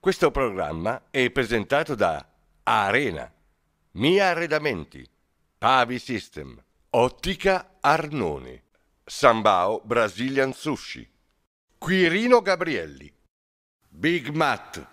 Questo programma è presentato da Arena, Mia Arredamenti, Pavi System, Ottica Arnone, Sambao Brazilian Sushi, Quirino Gabrielli, Big Matt.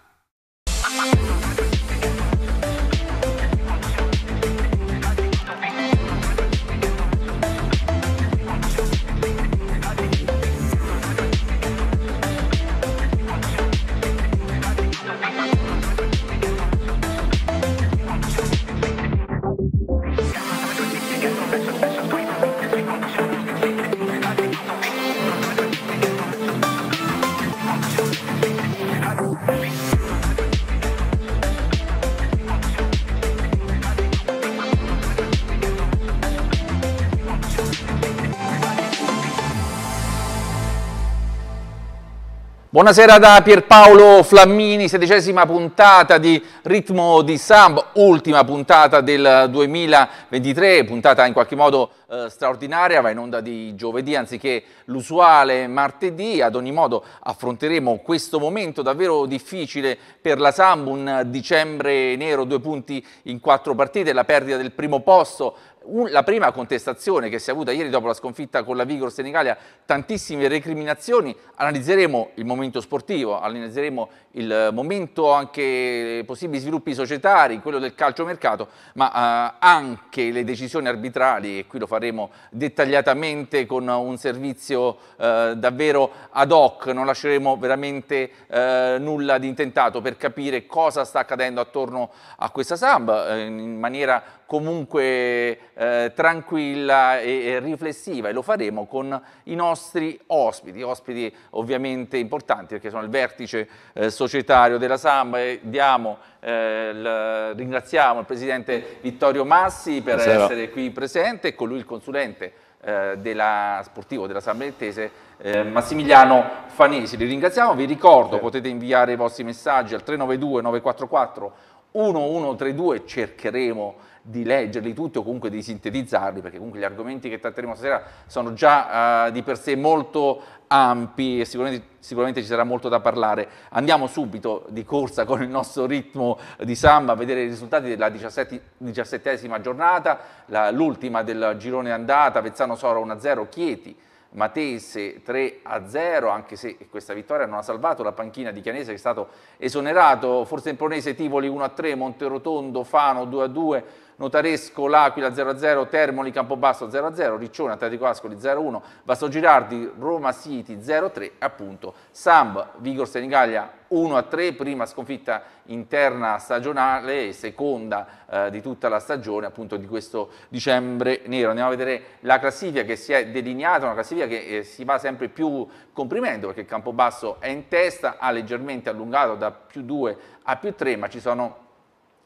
Buonasera da Pierpaolo Flammini, sedicesima puntata di Ritmo di Sambo, ultima puntata del 2023, puntata in qualche modo eh, straordinaria, va in onda di giovedì anziché l'usuale martedì, ad ogni modo affronteremo questo momento davvero difficile per la Sambo, un dicembre nero, due punti in quattro partite, la perdita del primo posto un, la prima contestazione che si è avuta ieri dopo la sconfitta con la Vigor Senegalia, tantissime recriminazioni, analizzeremo il momento sportivo, analizzeremo il momento anche possibili sviluppi societari, quello del calcio mercato, ma eh, anche le decisioni arbitrali e qui lo faremo dettagliatamente con un servizio eh, davvero ad hoc, non lasceremo veramente eh, nulla di intentato per capire cosa sta accadendo attorno a questa SAB eh, in maniera comunque eh, tranquilla e, e, riflessiva e lo faremo con i nostri ospiti, ospiti ovviamente importanti perché sono il vertice eh, societario della Samba e diamo, eh, il, ringraziamo il presidente Vittorio Massi per Buonasera. essere qui presente e con lui il consulente eh, della, sportivo della Samba Lettese eh, Massimiliano Fanesi. Li ringraziamo, vi ricordo, potete inviare i vostri messaggi al 392 944 1132, cercheremo di leggerli tutti o comunque di sintetizzarli, perché comunque gli argomenti che tratteremo stasera sono già eh, di per sé molto ampi e sicuramente, sicuramente, ci sarà molto da parlare. Andiamo subito di corsa con il nostro ritmo di samba a vedere i risultati della 17, esima giornata, l'ultima del girone andata, Pezzano Soro 1-0, Chieti. Matese 3 a 0, anche se questa vittoria non ha salvato la panchina di Chianese che è stato esonerato, Forse Tempronese Tivoli 1 a 3, Monterotondo Fano 2 a 2, Notaresco, L'Aquila 0-0, Termoli, Campobasso 0-0, Riccione, Atletico Ascoli 0-1, Vasto Girardi, Roma City 0-3, appunto Samb, Vigor Senigallia 1-3, prima sconfitta interna stagionale e seconda eh, di tutta la stagione appunto di questo dicembre nero. Andiamo a vedere la classifica che si è delineata, una classifica che eh, si va sempre più comprimendo perché Campobasso è in testa, ha leggermente allungato da più 2 a più 3 ma ci sono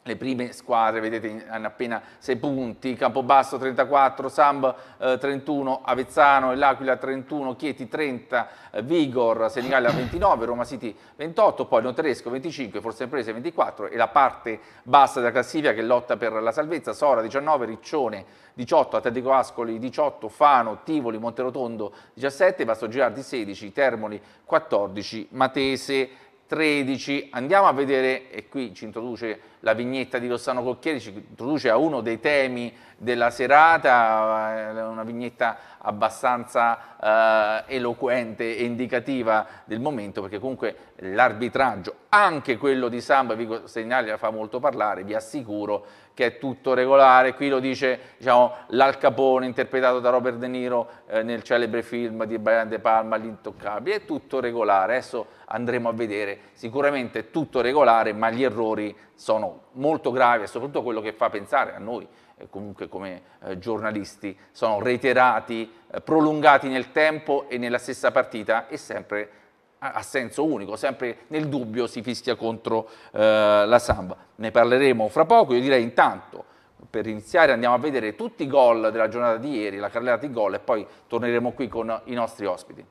le prime squadre, vedete, hanno appena 6 punti, Campobasso 34, Samb eh, 31, Avezzano e L'Aquila 31, Chieti 30, eh, Vigor, Senigallia 29, Roma City 28, poi Noteresco 25, Forza Imprese 24 e la parte bassa della classifica che lotta per la salvezza, Sora 19, Riccione 18, Atletico Ascoli 18, Fano, Tivoli, Monterotondo 17, Vasto Girardi 16, Termoli 14, Matese 13. Andiamo a vedere, e qui ci introduce la vignetta di Rossano Cocchieri, ci introduce a uno dei temi della serata, eh, una vignetta abbastanza eh, eloquente e indicativa del momento, perché comunque l'arbitraggio, anche quello di Samba, vi segnalo, la fa molto parlare, vi assicuro che è tutto regolare, qui lo dice diciamo, l'Al Capone interpretato da Robert De Niro eh, nel celebre film di Brian De Palma, L'Intoccabile, è tutto regolare. Adesso andremo a vedere. Sicuramente è tutto regolare, ma gli errori sono molto gravi e soprattutto quello che fa pensare a noi eh, comunque come eh, giornalisti, sono reiterati, eh, prolungati nel tempo e nella stessa partita e sempre a, a senso unico, sempre nel dubbio si fischia contro eh, la Samba. Ne parleremo fra poco, io direi intanto per iniziare andiamo a vedere tutti i gol della giornata di ieri, la carrellata di gol e poi torneremo qui con i nostri ospiti.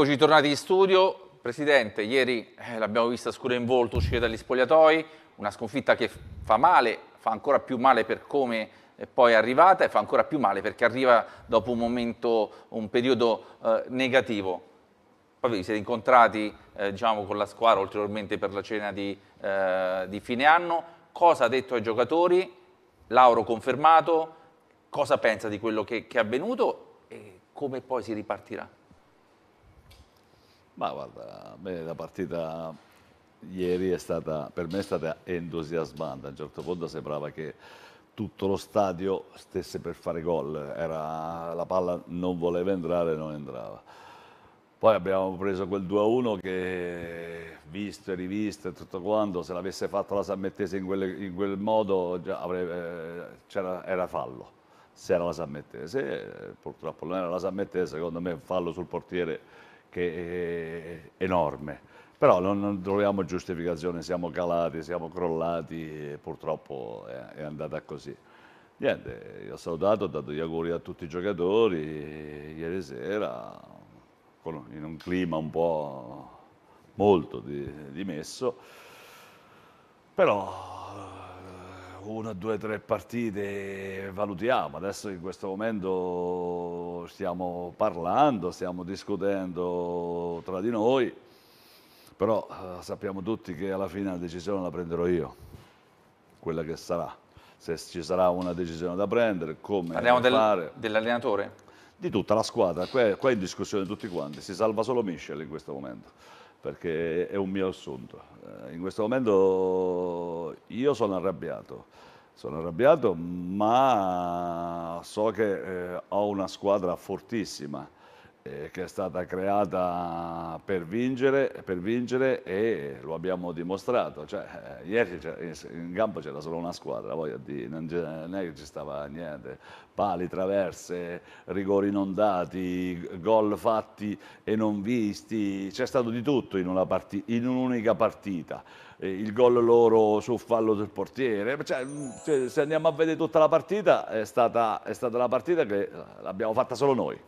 Eccoci tornati in studio. Presidente, ieri eh, l'abbiamo vista scura in volto uscire dagli spogliatoi, una sconfitta che fa male, fa ancora più male per come eh, è poi arrivata e fa ancora più male perché arriva dopo un momento, un periodo eh, negativo. Poi vi siete incontrati eh, diciamo, con la squadra ulteriormente per la cena di, eh, di fine anno. Cosa ha detto ai giocatori? Lauro confermato? Cosa pensa di quello che, che è avvenuto e come poi si ripartirà? Ma guarda, beh, la partita ieri è stata, per me è stata entusiasmante, a un certo punto sembrava che tutto lo stadio stesse per fare gol, Era, la palla non voleva entrare, non entrava. Poi abbiamo preso quel 2-1 che visto e rivisto e tutto quanto, se l'avesse fatto la Sammettese in, quelle, in quel modo avrebbe, eh, era fallo, se era la Sammettese, purtroppo non era la Sammettese, secondo me fallo sul portiere che è enorme. Però non, non troviamo giustificazione, siamo calati, siamo crollati, e purtroppo è, è andata così. Niente, io ho salutato, ho dato gli auguri a tutti i giocatori ieri sera, con, in un clima un po' molto dimesso, di però una, due, tre partite valutiamo. Adesso in questo momento stiamo parlando, stiamo discutendo tra di noi, però eh, sappiamo tutti che alla fine la decisione la prenderò io, quella che sarà. Se ci sarà una decisione da prendere, come Parliamo fare. Del, dell'allenatore? Di tutta la squadra, qua qua è in discussione tutti quanti, si salva solo Michel in questo momento perché è un mio assunto. Eh, in questo momento io sono arrabbiato, sono arrabbiato ma so che eh, ho una squadra fortissima eh, che è stata creata per vincere, per vincere e lo abbiamo dimostrato. Cioè, eh, ieri in campo c'era solo una squadra, non, è che ci stava niente. Pali, traverse, rigori non dati, gol fatti e non visti, c'è stato di tutto in, parti in un'unica partita. Eh, il gol loro sul fallo del portiere, cioè, mm, se andiamo a vedere tutta la partita è stata, è stata la partita che l'abbiamo fatta solo noi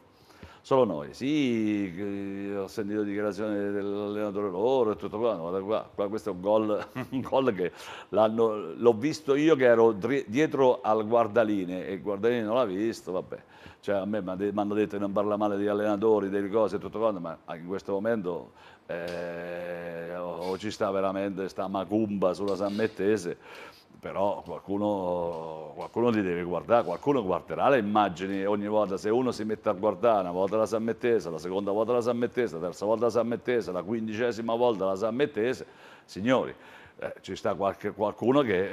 solo noi. Sì, ho sentito dichiarazioni dell'allenatore loro e tutto quanto, guarda qua, qua questo è un gol, un gol che l'ho visto io che ero dietro al guardaline e il guardaline non l'ha visto, vabbè. Cioè, a me mi hanno detto che non parla male degli allenatori, delle cose e tutto quanto, ma in questo momento eh, o ci sta veramente sta macumba sulla San Mettese però qualcuno, qualcuno, li deve guardare, qualcuno guarderà le immagini ogni volta, se uno si mette a guardare una volta la San Mettese, la seconda volta la San Mettese, la terza volta la San Mettese, la quindicesima volta la San Mettese, signori, eh, ci sta qualche, qualcuno che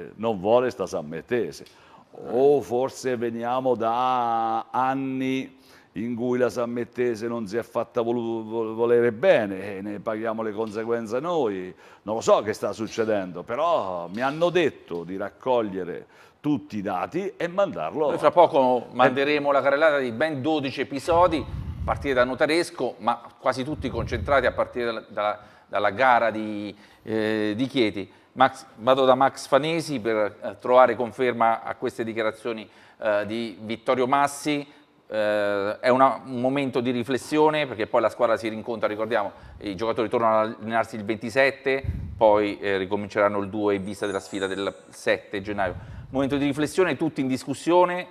eh, eh non vuole sta Mettese, o forse veniamo da anni in cui la Mettese non si è fatta vol- volere bene e eh, ne paghiamo le conseguenze noi. Non lo so che sta succedendo, però mi hanno detto di raccogliere tutti i dati e mandarlo. Noi tra poco eh. manderemo la carrellata di ben 12 episodi a partire da Notaresco, ma quasi tutti concentrati a partire da, da, dalla gara di, eh, di Chieti. Max, vado da Max Fanesi per eh, trovare conferma a queste dichiarazioni eh, di Vittorio Massi eh, è una, un momento di riflessione perché poi la squadra si rincontra, ricordiamo, i giocatori tornano ad allenarsi il 27, poi eh, ricominceranno il 2 in vista della sfida del 7 gennaio. Momento di riflessione, tutti in discussione,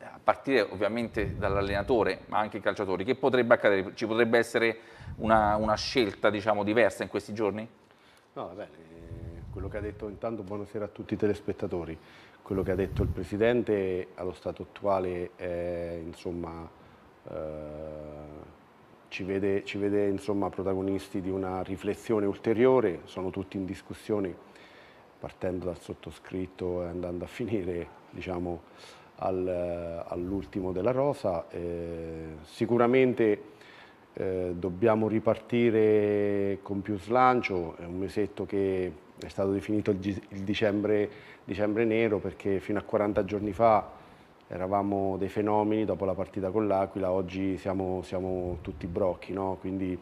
a partire ovviamente dall'allenatore, ma anche i calciatori. Che potrebbe accadere? Ci potrebbe essere una, una scelta diciamo, diversa in questi giorni? No, vabbè, eh, quello che ha detto intanto, buonasera a tutti i telespettatori quello che ha detto il Presidente allo stato attuale è, insomma, eh, ci vede, ci vede insomma, protagonisti di una riflessione ulteriore, sono tutti in discussione partendo dal sottoscritto e andando a finire diciamo, al, all'ultimo della rosa. Eh, sicuramente eh, dobbiamo ripartire con più slancio, è un mesetto che è stato definito il, dicembre, dicembre nero perché fino a 40 giorni fa eravamo dei fenomeni dopo la partita con l'Aquila, oggi siamo, siamo, tutti brocchi, no? quindi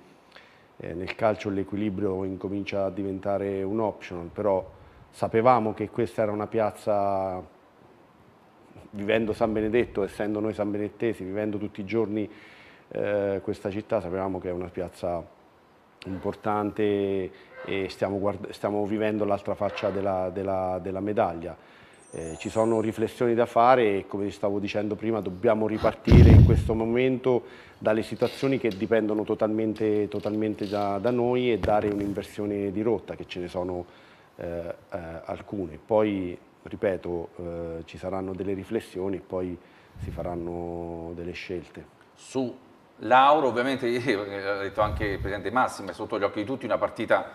eh, nel calcio l'equilibrio incomincia a diventare un optional, però sapevamo che questa era una piazza, vivendo San Benedetto, essendo noi sanbenettesi, vivendo tutti i giorni eh, questa città, sapevamo che è una piazza importante e stiamo, stiamo vivendo l'altra faccia della, della, della medaglia. Eh, ci sono riflessioni da fare e come stavo dicendo prima dobbiamo ripartire in questo momento dalle situazioni che dipendono totalmente, totalmente da, da, noi e dare un'inversione di rotta che ce ne sono eh, eh, alcune. Poi, ripeto, eh, ci saranno delle riflessioni e poi si faranno delle scelte. Su Lauro ovviamente, eh, l'ha detto anche il presidente Massimo, è sotto gli occhi di tutti una partita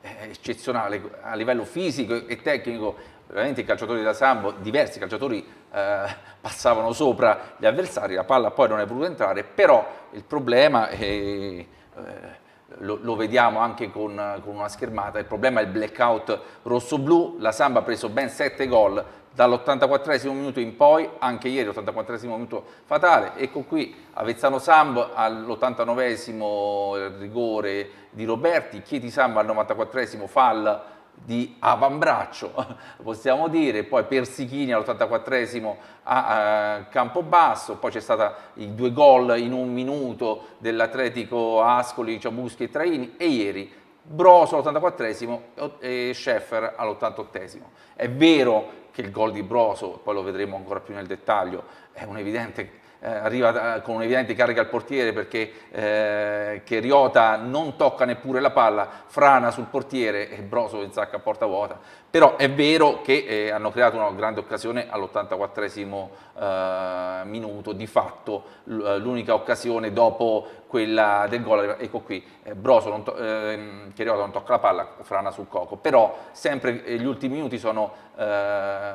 eh, eccezionale a livello fisico e tecnico, veramente i calciatori da Sambo, diversi calciatori eh, passavano sopra gli avversari, la palla poi non è voluta entrare, però il problema è... Eh, lo, lo, vediamo anche con, con, una schermata, il problema è il blackout rosso-blu, la Samba ha preso ben 7 gol dall'84 minuto in poi, anche ieri 84 minuto fatale, ecco qui Avezzano Samb all'89 rigore di Roberti, Chieti Samb al 94 Fall di avambraccio, possiamo dire, poi Persichini all'84esimo a, a Campobasso, poi c'è stato i due gol in un minuto dell'Atletico Ascoli, Ciabuschi e Traini e ieri Broso all'84esimo e Scheffer all'88esimo. È vero che il gol di Broso, poi lo vedremo ancora più nel dettaglio, è un evidente eh, arriva con un'evidente carica al portiere perché eh, che Riota non tocca neppure la palla, frana sul portiere e Broso in sacca a porta vuota però è vero che eh, hanno creato una grande occasione all'84esimo eh, minuto, di fatto eh, l'unica occasione dopo quella del gol, ecco qui, eh, Broso, non to- ehm, Chiriotta non tocca la palla, frana sul coco, però sempre eh, gli ultimi minuti sono eh,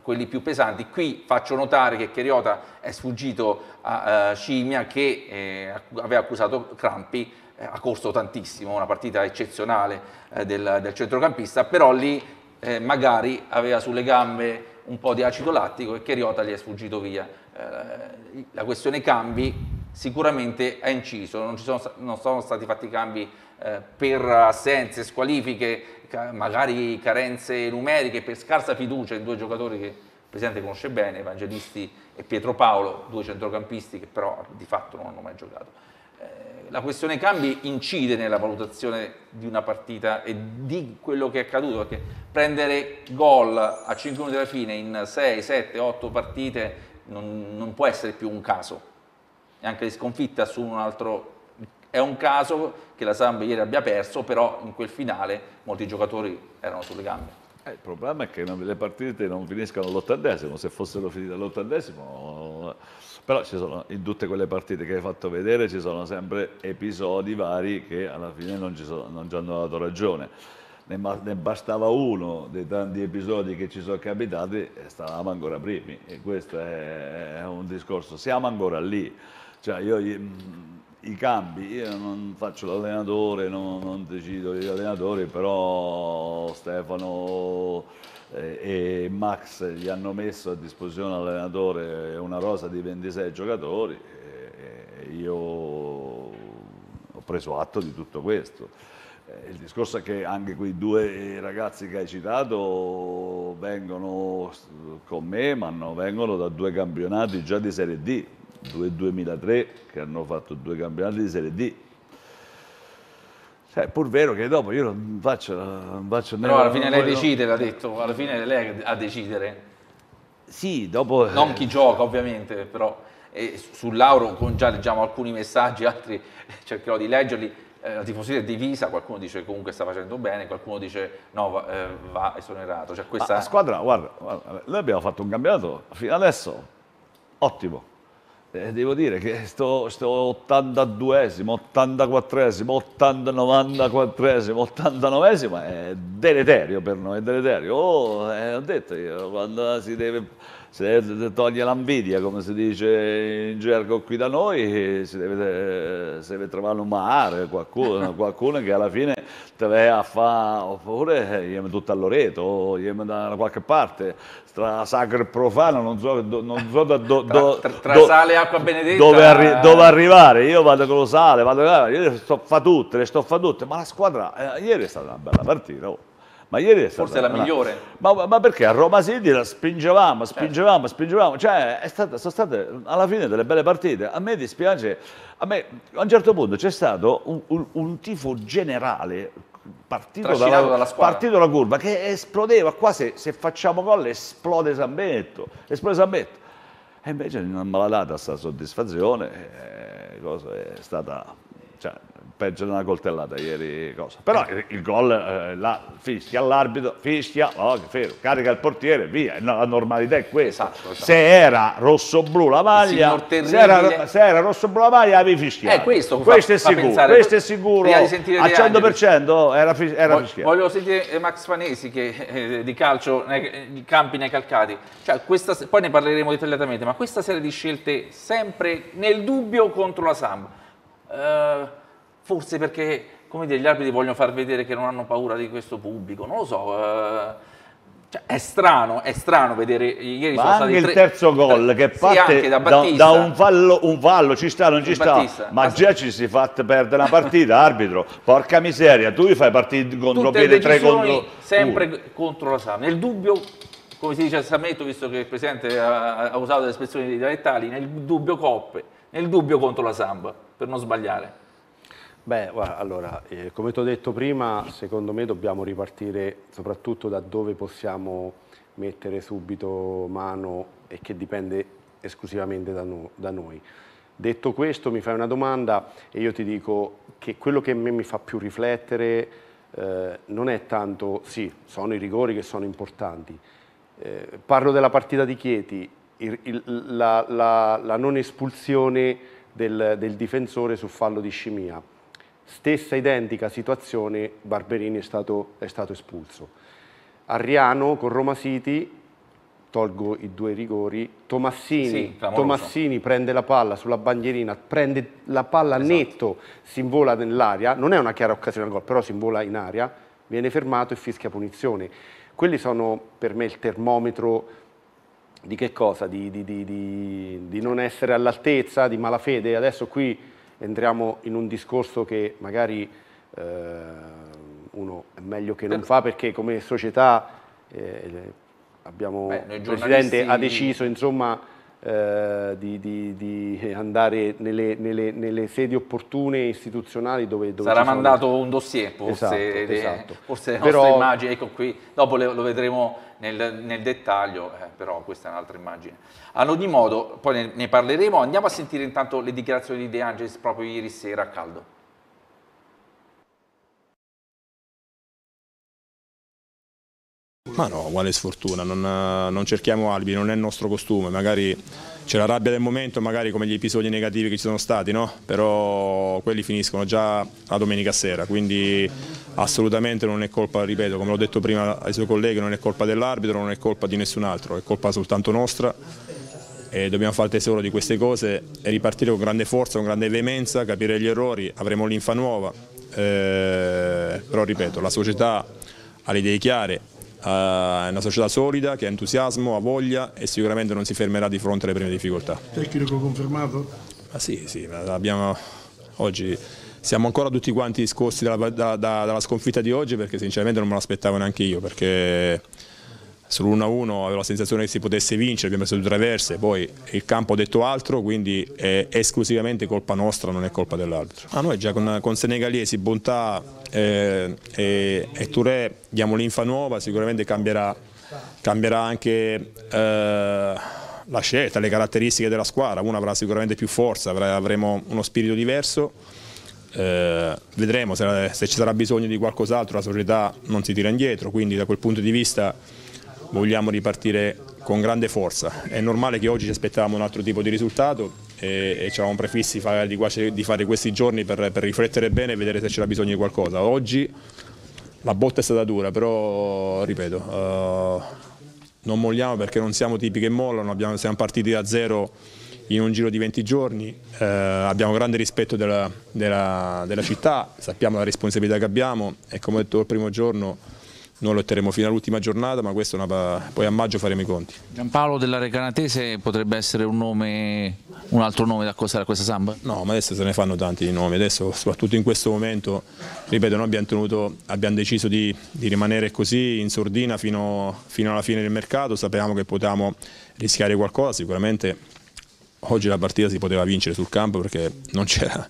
quelli più pesanti, qui faccio notare che Cheriota è sfuggito a, a Cimia che aveva accusato Crampi, eh, ha corso tantissimo, una partita eccezionale eh, del, del, centrocampista, però lì eh, magari aveva sulle gambe un po' di acido lattico e Cheriota gli è sfuggito via. Eh, la questione cambi sicuramente ha inciso, non, sono, non sono, stati fatti cambi eh, per assenze, squalifiche, magari carenze numeriche, per scarsa fiducia in due giocatori che il Presidente conosce bene, Evangelisti e Pietro Paolo, due centrocampisti che però di fatto non hanno mai giocato la questione cambi incide nella valutazione di una partita e di quello che è accaduto, perché prendere gol a 5 1 della fine in 6, 7, 8 partite non, non può essere più un caso. E anche di sconfitta su un altro è un caso che la Samba ieri abbia perso, però in quel finale molti giocatori erano sulle gambe. Eh, il problema è che le partite non finiscano all'ottantesimo, se fossero finite all'ottantesimo sono... Però sono, in tutte quelle partite che hai fatto vedere ci sono sempre episodi vari che alla fine non ci, sono, non ci hanno dato ragione. Ne, ne, bastava uno dei tanti episodi che ci sono capitati e stavamo ancora primi. E questo è, un discorso. Siamo ancora lì. Cioè io, i cambi, io non faccio l'allenatore, non, non decido gli allenatori, però Stefano eh, e Max gli hanno messo a disposizione all'allenatore una rosa di 26 giocatori e io ho preso atto di tutto questo. Eh, il discorso è che anche quei due ragazzi che hai citato vengono con me, ma no, vengono da due campionati già di Serie D, due 2003 che hanno fatto due campionati di Serie D cioè, è pur vero che dopo io non faccio, non faccio Però alla fine lei decide, l'ha detto, alla fine è lei a decidere. Sì, dopo... Eh, non chi gioca ovviamente, però e su Lauro con già leggiamo alcuni messaggi, altri eh, cercherò di leggerli. Eh, la tifoseria è divisa, qualcuno dice comunque sta facendo bene, qualcuno dice no, va, va esonerato. Cioè questa... La squadra, guarda, guarda, noi abbiamo fatto un campionato fino adesso ottimo, eh, devo dire che sto, sto 82esimo, 84esimo, 80, 94esimo, 89esimo è deleterio per noi, è deleterio. Oh, eh, ho detto io, quando si deve se toglie l'ambidia, come si dice in gergo qui da noi, si deve, eh, si deve trovare un mare, qualcuno, qualcuno, che alla fine te va a fare, oppure gli tutto a Loreto, gli da qualche parte, tra sacro e profano, non so, do, non so da do, do, tra, tra, tra sale e acqua benedetta. Dove, arri dove, arrivare, io vado con lo sale, vado con io le sto fa tutte, le sto fa tutte, ma la squadra, eh, ieri è stata una bella partita. Oh. Ma ieri è stata Forse la migliore. Ma, ma, perché a Roma City la spingevamo, spingevamo, certo. spingevamo. Cioè, stata, sono state alla fine delle belle partite. A me dispiace, a, me, a un certo punto c'è stato un, un, un tifo generale partito dalla, dalla partito dalla curva che esplodeva qua se, se facciamo gol esplode San Benetto esplode San Benetto e invece non me l'ha questa soddisfazione eh, cosa è stata cioè, peggio di una coltellata ieri. Cosa. Però il, il gol eh, là, fischia l'arbitro fischia, oh, fermo, carica il portiere, via. No, la normalità è questa. Esatto, esatto. Se era rosso-blu la maglia, se era, se era rosso-blu la maglia, avevi fischiato. Eh, questo, questo, fa, è, sicuro, pensare, questo è sicuro, questo è sicuro. Al 100% era, fischiato. Voglio sentire eh, Max Fanesi che eh, di calcio, nei, eh, campi nei calcati. Cioè, questa, poi ne parleremo dettagliatamente, ma questa serie di scelte sempre nel dubbio contro la Samba. eh, forse perché dire, gli arbitri vogliono far vedere che non hanno paura di questo pubblico, non lo so. Eh, cioè, è strano, è strano vedere ieri Ma sono stati anche tre, il terzo gol tre, che parte sì, da, da, un, fallo, un, fallo, ci sta, non ci sta, Battista, ma già ci si fa perdere una partita, arbitro, porca miseria, tu gli fai partire contro piede tre contro sempre uno. Uh. contro la Sam. Nel dubbio, come si dice a Sametto, visto che il Presidente ha, ha usato le espressioni dialettali, nel dubbio coppe, nel dubbio contro la Samba, per non sbagliare. Beh, allora, eh, come ti ho detto prima, secondo me dobbiamo ripartire soprattutto da dove possiamo mettere subito mano e che dipende esclusivamente da, no, da noi. Detto questo, mi fai una domanda e io ti dico che quello che a me mi fa più riflettere eh, non è tanto, sì, sono i rigori che sono importanti. Eh, parlo della partita di Chieti, il, il, la, la, la, non espulsione del, del difensore su fallo di scimia. Stessa identica situazione, Barberini è stato, è stato espulso. Arriano con Roma City, tolgo i due rigori, Tomassini, sì, Tomassini, prende la palla sulla bandierina, prende la palla esatto. netto, si invola nell'aria, non è una chiara occasione al gol, però si invola in aria, viene fermato e fischia punizione. Quelli sono per me il termometro di che cosa? Di, di, di, di non essere all'altezza, di malafede. Adesso qui entriamo in un discorso che magari eh, uno è meglio che non fa perché come società eh, abbiamo, Beh, il presidente ha deciso insomma eh, di, di, di, andare nelle, nelle, nelle, sedi opportune istituzionali dove, dove sarà mandato le... un dossier forse esatto, le, eh, esatto. forse le però... immagini ecco qui dopo le, lo vedremo nel, nel dettaglio eh, però questa è un'altra immagine ad ogni modo poi ne, ne parleremo andiamo a sentire intanto le dichiarazioni di De Angelis proprio ieri sera a caldo Ma no, uguale sfortuna, non, non cerchiamo albi, non è il nostro costume, magari c'è la rabbia del momento, magari come gli episodi negativi che ci sono stati, no? però quelli finiscono già la domenica sera, quindi assolutamente non è colpa, ripeto, come l'ho detto prima ai suoi colleghi, non è colpa dell'arbitro, non è colpa di nessun altro, è colpa soltanto nostra e dobbiamo fare tesoro di queste cose e ripartire con grande forza, con grande veemenza, capire gli errori, avremo l'infa nuova, eh, però ripeto, la società ha le idee chiare, è una società solida che ha entusiasmo, ha voglia e sicuramente non si fermerà di fronte alle prime difficoltà. Tecnico confermato? Ma ah, sì, sì, abbiamo... oggi siamo ancora tutti quanti discorsi dalla, da, da, dalla sconfitta di oggi perché sinceramente non me l'aspettavo neanche io perché Sull'1-1 avevo la sensazione che si potesse vincere, abbiamo preso due traverse, poi il campo ha detto altro, quindi è esclusivamente colpa nostra, non è colpa dell'altro. A ah, noi già con, con Senegalesi, Bontà eh, e, e Touré diamo l'infa nuova, sicuramente cambierà, cambierà anche... Eh, la scelta, le caratteristiche della squadra, uno avrà sicuramente più forza, avremo uno spirito diverso, eh, vedremo se, se ci sarà bisogno di qualcos'altro, la società non si tira indietro, quindi da quel punto di vista vogliamo ripartire con grande forza. È normale che oggi ci aspettavamo un altro tipo di risultato e, e ci eravamo prefissi di, fare questi giorni per, per riflettere bene e vedere se c'era bisogno di qualcosa. Oggi la botta è stata dura, però ripeto, uh, non molliamo perché non siamo tipi che mollano, abbiamo, siamo partiti da zero in un giro di 20 giorni, eh, abbiamo grande rispetto della, della, della città, sappiamo la responsabilità che abbiamo e come ho detto il primo giorno noi lotteremo fino all'ultima giornata, ma questa una... poi a maggio faremo i conti. Giampaolo della Recanatese potrebbe essere un, nome, un altro nome da accostare a questa samba? No, ma adesso se ne fanno tanti di nomi, adesso soprattutto in questo momento, ripeto, noi abbiamo, tenuto, abbiamo deciso di, di, rimanere così in sordina fino, fino alla fine del mercato, sapevamo che potevamo rischiare qualcosa, sicuramente oggi la partita si poteva vincere sul campo perché non c'era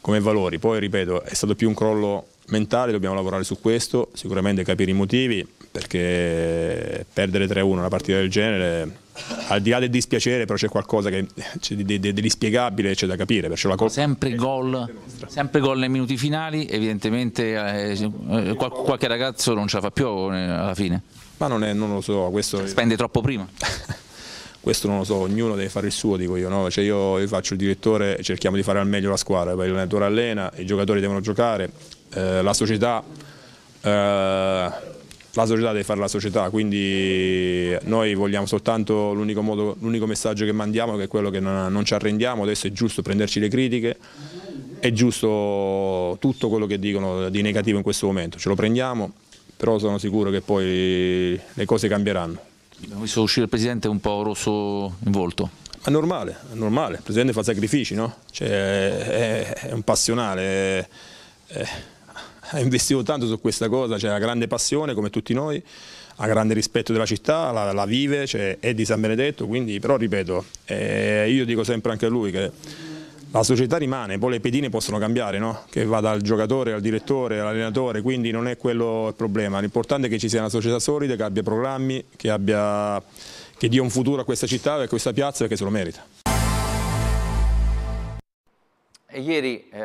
come valori, poi ripeto è stato più un crollo mentale dobbiamo lavorare su questo, sicuramente capire i motivi, perché perdere 3-1 una partita del genere, al di là del dispiacere, però c'è qualcosa che c'è di, di, dell'ispiegabile c'è da capire. Col sempre, gol, sempre gol nei minuti finali, evidentemente eh, eh qual qualche ragazzo non ce la fa più eh, alla fine. Ma non, è, non lo so, questo... Spende troppo prima. questo non lo so, ognuno deve fare il suo, dico io, no? cioè io, io, faccio il direttore, cerchiamo di fare al meglio la squadra, poi l'allenatore allena, i giocatori devono giocare, eh, la, società, eh, la società deve fare la società, quindi noi vogliamo soltanto l'unico messaggio che mandiamo che è quello che non, non ci arrendiamo, adesso è giusto prenderci le critiche, è giusto tutto quello che dicono di negativo in questo momento, ce lo prendiamo, però sono sicuro che poi le cose cambieranno. Abbiamo visto uscire il Presidente un po' rosso in volto. È normale, è normale, il Presidente fa sacrifici, no? cioè, è, è, un passionale, è, ha investito tanto su questa cosa, c'è una grande passione come tutti noi, ha grande rispetto della città, la, la vive, cioè è di San Benedetto, quindi però ripeto, eh, io dico sempre anche a lui che la società rimane, poi le pedine possono cambiare, no? che va dal giocatore al direttore, all'allenatore, quindi non è quello il problema, l'importante è che ci sia una società solida, che abbia programmi, che, abbia, che dia un futuro a questa città e a questa piazza che se lo merita. E ieri eh,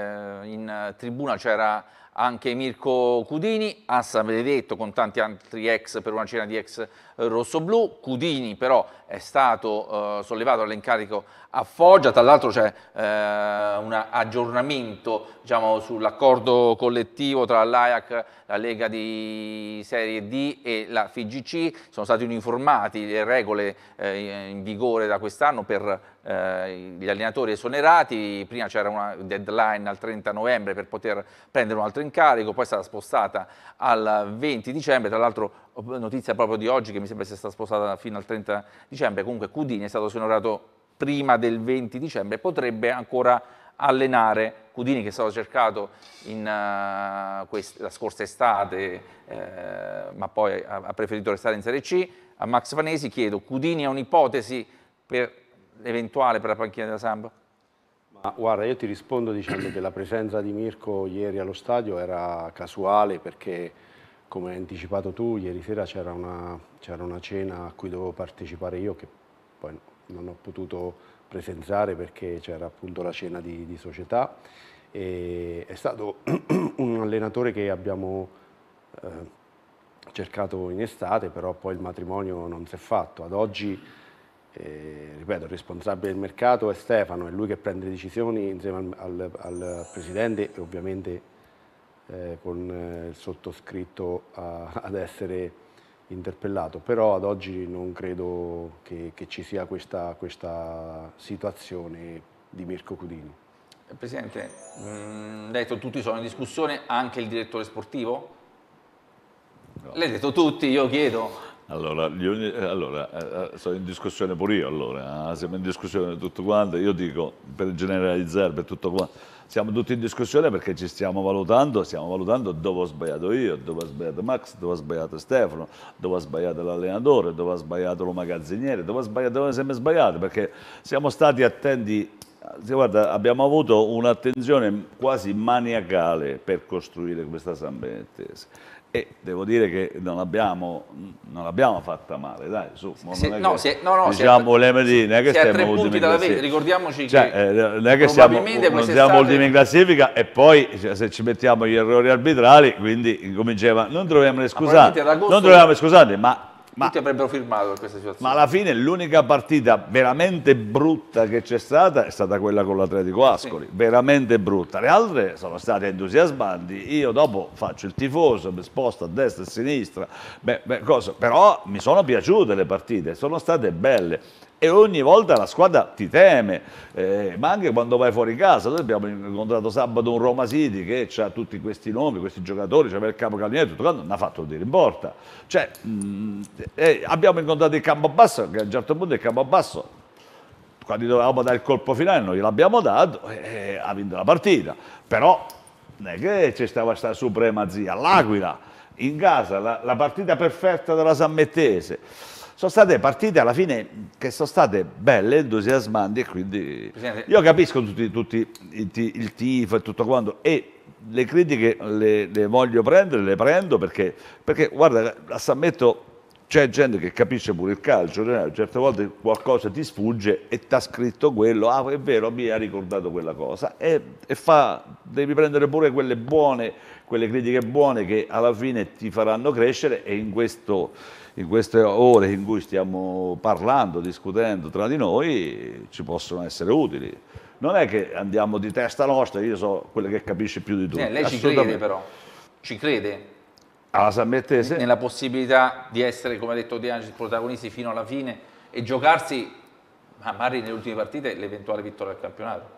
in tribuna c'era anche Mirko Cudini, Assa Benedetto con tanti altri ex per una cena di ex rossoblù. Cudini però è stato eh, sollevato all'incarico a Foggia, tra l'altro c'è eh, un aggiornamento diciamo, sull'accordo collettivo tra l'AIAC, la Lega di Serie D e la FIGC, sono stati uniformati le regole eh, in vigore da quest'anno per eh, gli allenatori esonerati, prima c'era una deadline al 30 novembre per poter prendere un altro incarico, poi è stata spostata al 20 dicembre, tra l'altro notizia proprio di oggi che mi sembra sia stata sposata fino al 30 dicembre, comunque Cudini è stato esonerato prima del 20 dicembre, potrebbe ancora allenare Cudini che è stato cercato in, uh, quest- la scorsa estate, eh, ma poi ha, ha preferito restare in Serie C. A Max Vanesi chiedo, Cudini ha un'ipotesi per l'eventuale per la panchina della Samba? Ma guarda, io ti rispondo dicendo che la presenza di Mirko ieri allo stadio era casuale perché come hai anticipato tu, ieri sera c'era una, una, cena a cui dovevo partecipare io che poi non ho potuto presenziare perché c'era appunto la cena di, di società. E è stato un allenatore che abbiamo eh, cercato in estate, però poi il matrimonio non si è fatto. Ad oggi, eh, ripeto, il responsabile del mercato è Stefano, è lui che prende le decisioni insieme al, al, al presidente e ovviamente eh, con eh, il sottoscritto a, ad essere interpellato, però ad oggi non credo che, che ci sia questa, questa, situazione di Mirko Cudini. Eh, Presidente, mh, mm, detto tutti sono in discussione, anche il direttore sportivo? No. L'hai detto tutti, io chiedo. Allora, gli, eh, allora, sono in discussione pure io, allora, siamo in discussione tutto quanto, io dico, per generalizzare, per tutto quanto, siamo tutti in discussione perché ci stiamo valutando, stiamo valutando dove ho sbagliato io, dove ha sbagliato Max, dove ha sbagliato Stefano, dove ha sbagliato l'allenatore, dove ha sbagliato lo magazziniere, dove ha sbagliato, dove siamo sbagliati perché siamo stati attenti Guarda, abbiamo avuto un'attenzione quasi maniacale per costruire questa San Benettese e devo dire che non abbiamo fatta male, dai, su, se, non no, che, se, no, no, diciamo, se, volevo non è che stiamo ultimi in classifica, ricordiamoci cioè, che eh, non è che siamo, non siamo ultimi in classifica e poi cioè, se ci mettiamo gli errori arbitrali, quindi cominciava, non troviamo le scusate, non troviamo le scusate, ma ma, tutti avrebbero firmato questa situazione. Ma alla fine l'unica partita veramente brutta che c'è stata è stata quella con l'Atletico Ascoli, sì. veramente brutta. Le altre sono state entusiasmanti, io dopo faccio il tifoso, mi sposto a destra e a sinistra, beh, beh, però mi sono piaciute le partite, sono state belle e ogni volta la squadra ti teme, eh, ma anche quando vai fuori casa. Noi abbiamo incontrato sabato un Roma City che ha tutti questi nomi, questi giocatori, c'aveva il capo Calinieri, tutto quanto, non ha fatto dire in porta. Cioè, mh, mm, eh, abbiamo incontrato il campo basso, che a un certo punto il campo basso, quando dovevamo dare il colpo finale noi gliel'abbiamo dato e eh, ha vinto la partita. Però non è che c'è stata questa supremazia, l'Aquila in casa, la, la partita perfetta della Sammettese sono state partite alla fine che sono state belle, entusiasmanti e quindi Presidente. io capisco tutti, tutti il, il tifo e tutto quanto e le critiche le, le voglio prendere, le prendo perché, perché guarda a Sammetto c'è gente che capisce pure il calcio, cioè, certe volte qualcosa ti sfugge e ti ha scritto quello, ah è vero, mi ha ricordato quella cosa e, e fa, devi prendere pure quelle buone, quelle critiche buone che alla fine ti faranno crescere e in questo in queste ore in cui stiamo parlando, discutendo tra di noi, ci possono essere utili. Non è che andiamo di testa nostra, io so quello che capisce più di tutti. Eh, lei ci crede però, ci crede? Alla San Mettese? Nella possibilità di essere, come ha detto De Angelis, protagonisti fino alla fine e giocarsi, magari nelle ultime partite, l'eventuale vittoria del campionato.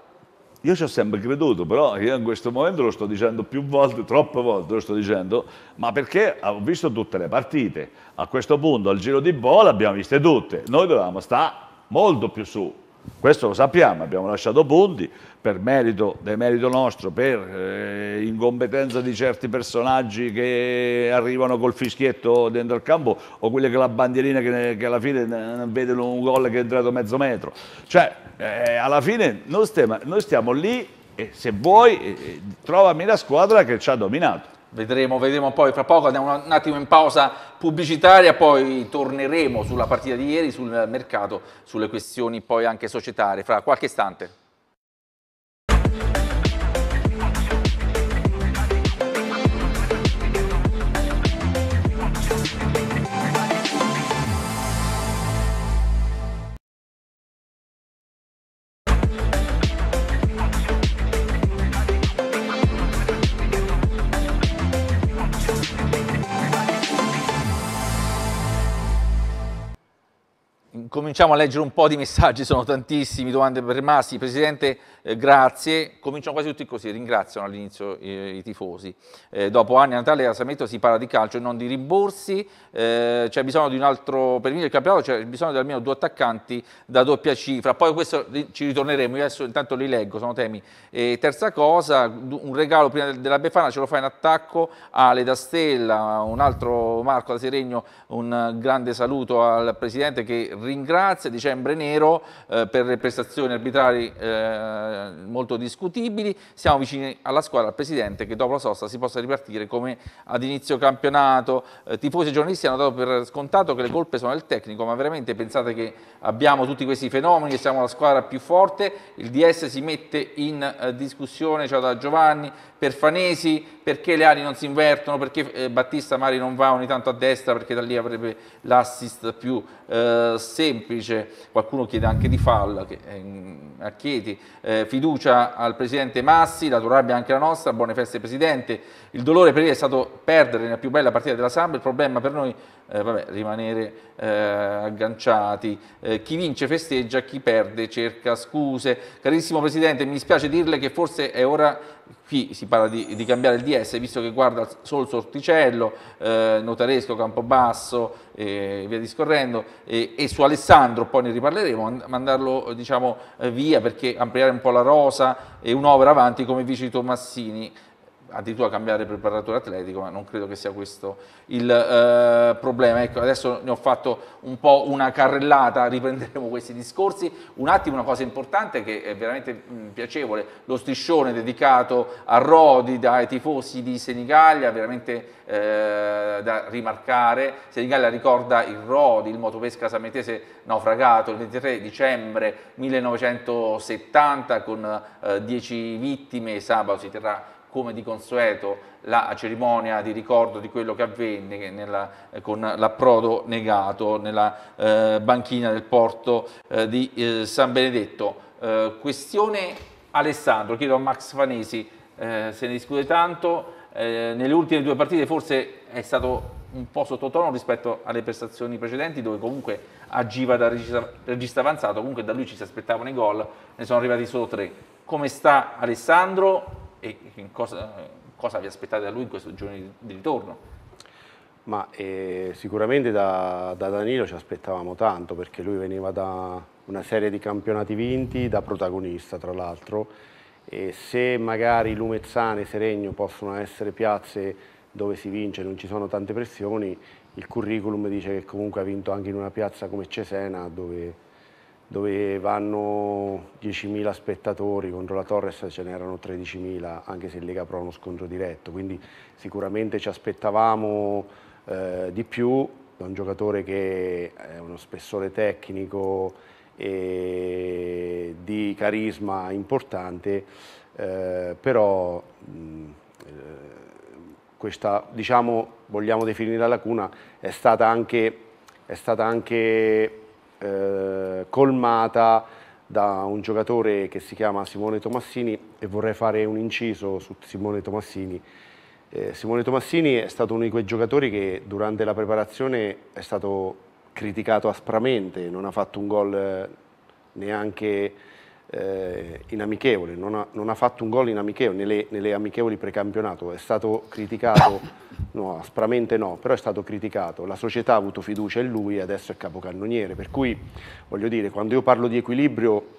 Io ci ho sempre creduto, però io in questo momento lo sto dicendo più volte, troppe volte lo sto dicendo, ma perché ho visto tutte le partite. A questo punto, al giro di bola, abbiamo viste tutte. Noi dovevamo stare molto più su, questo lo sappiamo, abbiamo lasciato punti per merito, demerito nostro, per eh, incompetenza di certi personaggi che arrivano col fischietto dentro il campo o quelle che la bandierina che, che alla fine eh, vedono un gol che è entrato mezzo metro. Cioè, eh, alla fine noi stiamo, noi stiamo lì e se vuoi eh, eh, trovami la squadra che ci ha dominato. Vedremo, vedremo poi, fra poco andiamo un attimo in pausa pubblicitaria, poi torneremo sulla partita di ieri, sul mercato, sulle questioni poi anche societarie, fra qualche istante. Cominciamo a leggere un po' di messaggi, sono tantissimi, domande per Massi. Presidente, eh, grazie. Cominciano quasi tutti così, ringraziano all'inizio eh, i tifosi. Eh, dopo anni a Natale a Sametto si parla di calcio e non di rimborsi. Eh, c'è bisogno di un altro, per il campionato c'è bisogno di almeno due attaccanti da doppia cifra. Poi questo eh, ci ritorneremo, io adesso intanto li leggo, sono temi. terza cosa, un regalo prima della Befana ce lo fa in attacco Ale da Stella, un altro Marco da Seregno, un eh, grande saluto al Presidente che ringrazio Grazia, dicembre nero eh, per prestazioni arbitrari eh, molto discutibili. Siamo vicini alla squadra, al presidente, che dopo la sosta si possa ripartire come ad inizio campionato. Eh, tifosi e giornalisti hanno dato per scontato che le colpe sono del tecnico, ma veramente pensate che abbiamo tutti questi fenomeni, che siamo la squadra più forte? Il DS si mette in eh, discussione, cioè da Giovanni, per Fanesi, perché le ali non si invertono, perché eh, Battista Mari non va ogni tanto a destra, perché da lì avrebbe l'assist più eh, semplice semplice, qualcuno chiede anche di Falla che è eh, a mm, Chieti, eh, fiducia al Presidente Massi, la tua rabbia anche la nostra, buone feste Presidente, il dolore per lui è stato perdere nella più bella partita della Samba, il problema per noi è eh, vabbè, rimanere eh, agganciati, eh, chi vince festeggia, chi perde cerca scuse. Carissimo Presidente, mi dispiace dirle che forse è ora qui si parla di, di, cambiare il DS, visto che guarda solo il Sorticello, eh, Notaresco, Campobasso e eh, via discorrendo, eh, e, su Alessandro poi ne riparleremo, mandarlo diciamo, eh, via perché ampliare un po' la rosa e un'opera avanti come vice di Tommassini addirittura cambiare preparatore atletico, ma non credo che sia questo il eh, problema. Ecco, adesso ne ho fatto un po' una carrellata, riprenderemo questi discorsi. Un attimo, una cosa importante che è veramente mh, mm, piacevole, lo striscione dedicato a Rodi dai tifosi di Senigallia, veramente eh, da rimarcare. Senigallia ricorda il Rodi, il motopesca sametese naufragato il 23 dicembre 1970 con eh, 10 vittime, sabato si terrà come di consueto la cerimonia di ricordo di quello che avvenne nella, eh, con l'approdo negato nella eh, banchina del porto eh, di eh, San Benedetto. Eh, questione Alessandro, chiedo a Max Fanesi, eh, se ne discute tanto, nelle ultime due partite forse è stato un po' sottotono rispetto alle prestazioni precedenti dove comunque agiva da regista, regista avanzato, comunque da lui ci si aspettavano i gol, ne sono arrivati solo tre. Come sta Alessandro? e cosa, cosa vi aspettate da lui in questo giorno di ritorno? Ma eh, sicuramente da, da, Danilo ci aspettavamo tanto perché lui veniva da una serie di campionati vinti, da protagonista tra l'altro e se magari Lumezzane e Seregno possono essere piazze dove si vince, e non ci sono tante pressioni, il curriculum dice che comunque ha vinto anche in una piazza come Cesena dove dove vanno 10.000 spettatori, contro la Torres ce n'erano 13.000, anche se in Lega Pro è uno scontro diretto, quindi sicuramente ci aspettavamo eh, di più da un giocatore che è uno spessore tecnico e di carisma importante, eh, però mh, eh, questa, diciamo, vogliamo definire la lacuna, è stata anche, è stata anche eh, colmata da un giocatore che si chiama Simone Tomassini e vorrei fare un inciso su Simone Tomassini. Eh, Simone Tomassini è stato uno di quei giocatori che durante la preparazione è stato criticato aspramente, non ha fatto un gol eh, neanche eh, in amichevole, non ha, non ha, fatto un gol in amichevole, nelle, nelle amichevoli precampionato, è stato criticato, no, aspramente no, però è stato criticato, la società ha avuto fiducia in lui e adesso è capocannoniere, per cui voglio dire, quando io parlo di equilibrio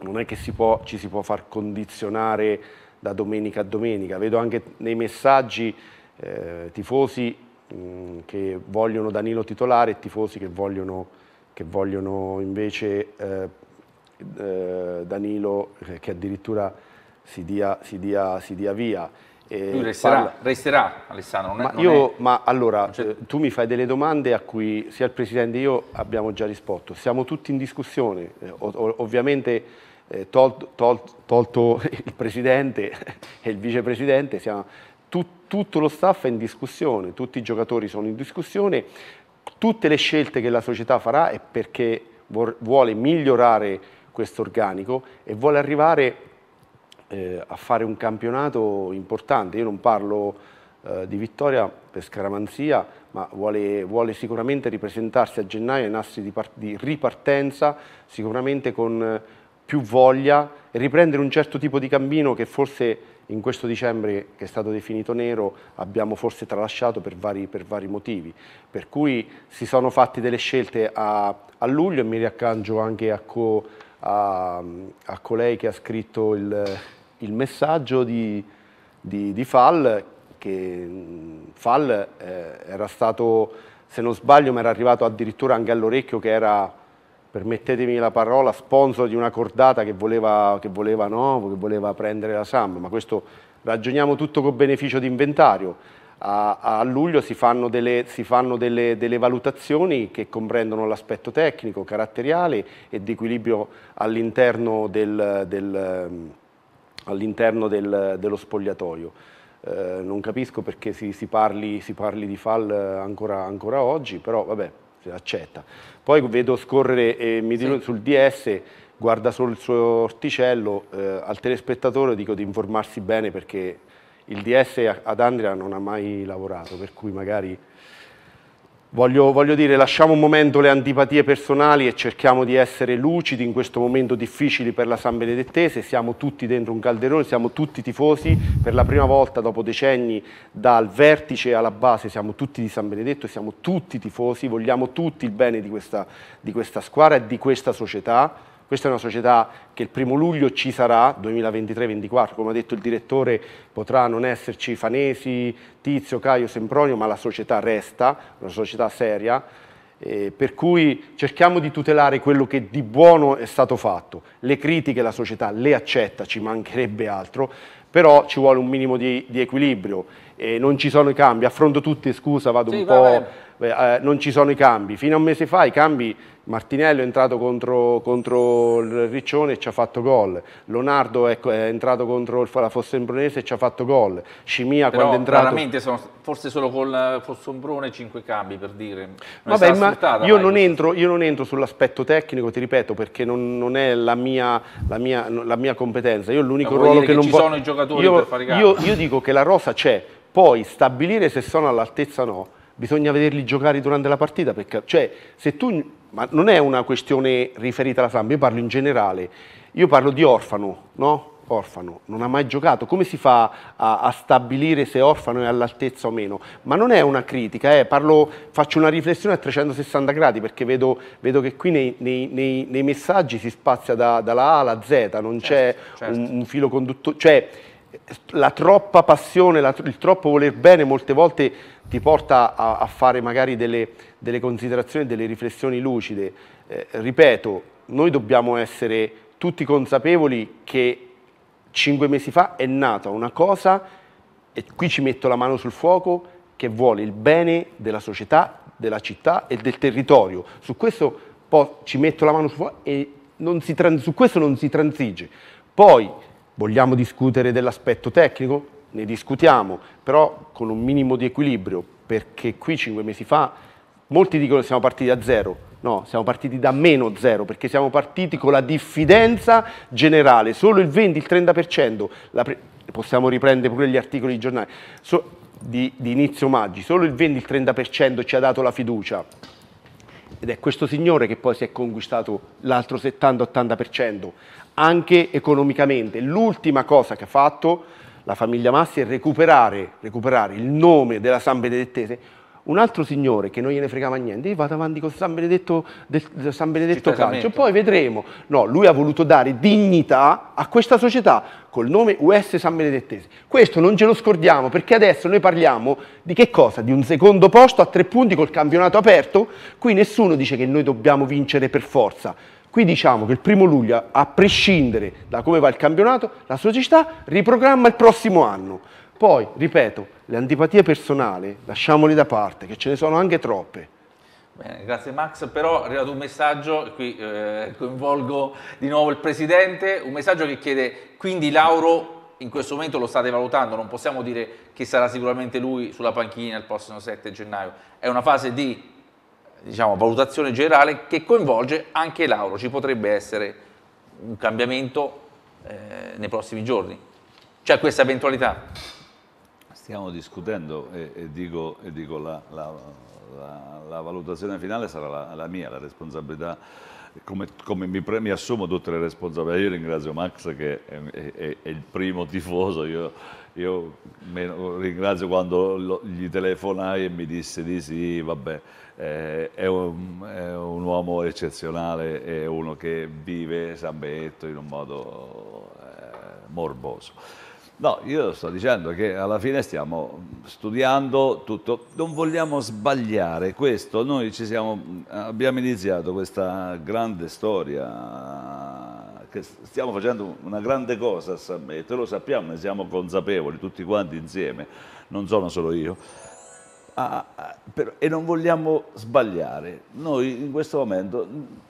non è che si può, ci si può far condizionare da domenica a domenica, vedo anche nei messaggi eh, tifosi mh, mm, che vogliono Danilo titolare e tifosi che vogliono, che vogliono invece... Eh, eh, Danilo eh, che addirittura si dia, si dia, si dia via. Lui resterà, parla... resterà Alessandro. Non ma, è, non io, è... ma allora, eh, tu mi fai delle domande a cui sia il Presidente che io abbiamo già risposto. Siamo tutti in discussione, eh, ov ovviamente... Tolto, tolto, tolto, il presidente e il vicepresidente, siamo, tut, tutto lo staff è in discussione, tutti i giocatori sono in discussione, tutte le scelte che la società farà è perché vuole migliorare questo organico e vuole arrivare eh, a fare un campionato importante. Io non parlo eh, di vittoria per scaramanzia, ma vuole, vuole, sicuramente ripresentarsi a gennaio in assi di, di ripartenza, sicuramente con eh, più voglia e riprendere un certo tipo di cammino che forse in questo dicembre che è stato definito nero abbiamo forse tralasciato per vari, per vari motivi. Per cui si sono fatte delle scelte a, a luglio e mi riaccangio anche a co a, a colei che ha scritto il, il messaggio di, di, di, Fall, che Fall eh, era stato, se non sbaglio, mi era arrivato addirittura anche all'orecchio che era, permettetemi la parola, sponsor di una cordata che voleva, che voleva, no, che voleva prendere la SAM, ma questo ragioniamo tutto con beneficio di inventario a, a luglio si fanno, delle, si fanno delle, delle valutazioni che comprendono l'aspetto tecnico, caratteriale e di equilibrio all'interno del, del, ehm, all del, dello spogliatoio. Eh, non capisco perché si, si, parli, si parli, di FAL ancora, ancora oggi, però vabbè, si accetta. Poi vedo scorrere eh, mi sì. sul DS, guarda solo il suo orticello, eh, al telespettatore dico di informarsi bene perché il DS ad Andrea non ha mai lavorato, per cui magari voglio, voglio dire lasciamo un momento le antipatie personali e cerchiamo di essere lucidi in questo momento difficile per la San Benedettese, siamo tutti dentro un calderone, siamo tutti tifosi, per la prima volta dopo decenni dal vertice alla base siamo tutti di San Benedetto, siamo tutti tifosi, vogliamo tutti il bene di questa, di questa squadra e di questa società questa è una società che il primo luglio ci sarà, 2023-2024, come ha detto il direttore, potrà non esserci Fanesi, Tizio, Caio, Sempronio, ma la società resta, una società seria, eh, per cui cerchiamo di tutelare quello che di buono è stato fatto. Le critiche la società le accetta, ci mancherebbe altro, però ci vuole un minimo di, di equilibrio. Eh, non ci sono i cambi, affronto tutti, scusa, vado sì, un po'... Vabbè eh, non ci sono i cambi. Fino a un mese fa i cambi, Martinello è entrato contro, contro il Riccione e ci ha fatto gol, Leonardo è, è entrato contro la Fossembronese e ci ha fatto gol, Scimia Però quando è entrato... veramente sono forse solo con la Fossombrone cinque cambi per dire. Non Vabbè, ma io non, entro, io, non entro, sull'aspetto tecnico, ti ripeto, perché non, non è la mia, la, mia, la mia, competenza. Io l'unico ruolo che, che non... Ci sono i giocatori io, per fare i Io, io dico che la rosa c'è, poi stabilire se sono all'altezza o no bisogna vederli giocare durante la partita, perché, cioè, se tu, ma non è una questione riferita alla Samba, io parlo in generale, io parlo di orfano, no? Orfano, non ha mai giocato, come si fa a, a stabilire se orfano è all'altezza o meno? Ma non è una critica, eh? parlo, faccio una riflessione a 360 gradi perché vedo, vedo che qui nei, nei, nei, nei, messaggi si spazia da, dalla A alla Z, non c'è certo. certo. un, un filo conduttore, cioè la troppa passione, la, il troppo voler bene molte volte ti porta a, a fare magari delle, delle, considerazioni, delle riflessioni lucide. Eh, ripeto, noi dobbiamo essere tutti consapevoli che cinque mesi fa è nata una cosa, e qui ci metto la mano sul fuoco, che vuole il bene della società, della città e del territorio. Su questo poi ci metto la mano sul fuoco e si, su questo non si transige. Poi Vogliamo discutere dell'aspetto tecnico? Ne discutiamo, però con un minimo di equilibrio, perché qui cinque mesi fa molti dicono che siamo partiti da zero, No, siamo partiti da meno zero perché siamo partiti con la diffidenza generale, solo il 20, il 30%, pre- possiamo riprendere pure gli articoli di giornale, so- di, di inizio maggio, solo il 20, il 30% ci ha dato la fiducia ed è questo signore che poi si è conquistato l'altro 70-80%, anche economicamente. L'ultima cosa che ha fatto la famiglia Massi è recuperare, recuperare il nome della San Benedettese un altro signore che non gliene fregava niente, io vado avanti con San Benedetto, del, del San Benedetto Calcio, poi vedremo. No, lui ha voluto dare dignità a questa società col nome US San Benedettese. Questo non ce lo scordiamo perché adesso noi parliamo di che cosa? Di un secondo posto a tre punti col campionato aperto, qui nessuno dice che noi dobbiamo vincere per forza. Qui diciamo che il primo luglio, a prescindere da come va il campionato, la società riprogramma il prossimo anno. Poi, ripeto, le antipatie personali lasciamole da parte, che ce ne sono anche troppe. Bene, grazie Max, però è arrivato un messaggio, qui eh, coinvolgo di nuovo il Presidente, un messaggio che chiede quindi Lauro in questo momento lo state valutando, non possiamo dire che sarà sicuramente lui sulla panchina il prossimo 7 gennaio, è una fase di diciamo, valutazione generale che coinvolge anche Lauro, ci potrebbe essere un cambiamento eh, nei prossimi giorni, c'è questa eventualità? Stiamo discutendo e, e dico, e dico la, la, la, la, valutazione finale sarà la, la mia, la responsabilità come, come mi, pre, mi, assumo tutte le responsabilità. Io ringrazio Max che è, è, è il primo tifoso, io, io ringrazio quando lo, gli telefonai e mi disse di sì, vabbè, eh, è, un, è, un, uomo eccezionale, è uno che vive San Benetto in un modo eh, morboso. No, io sto dicendo che alla fine stiamo studiando tutto, non vogliamo sbagliare questo, noi siamo, abbiamo iniziato questa grande storia, stiamo facendo una grande cosa a San Mete, lo sappiamo, ne siamo consapevoli tutti quanti insieme, non sono solo io a, per, e non vogliamo sbagliare. Noi in questo momento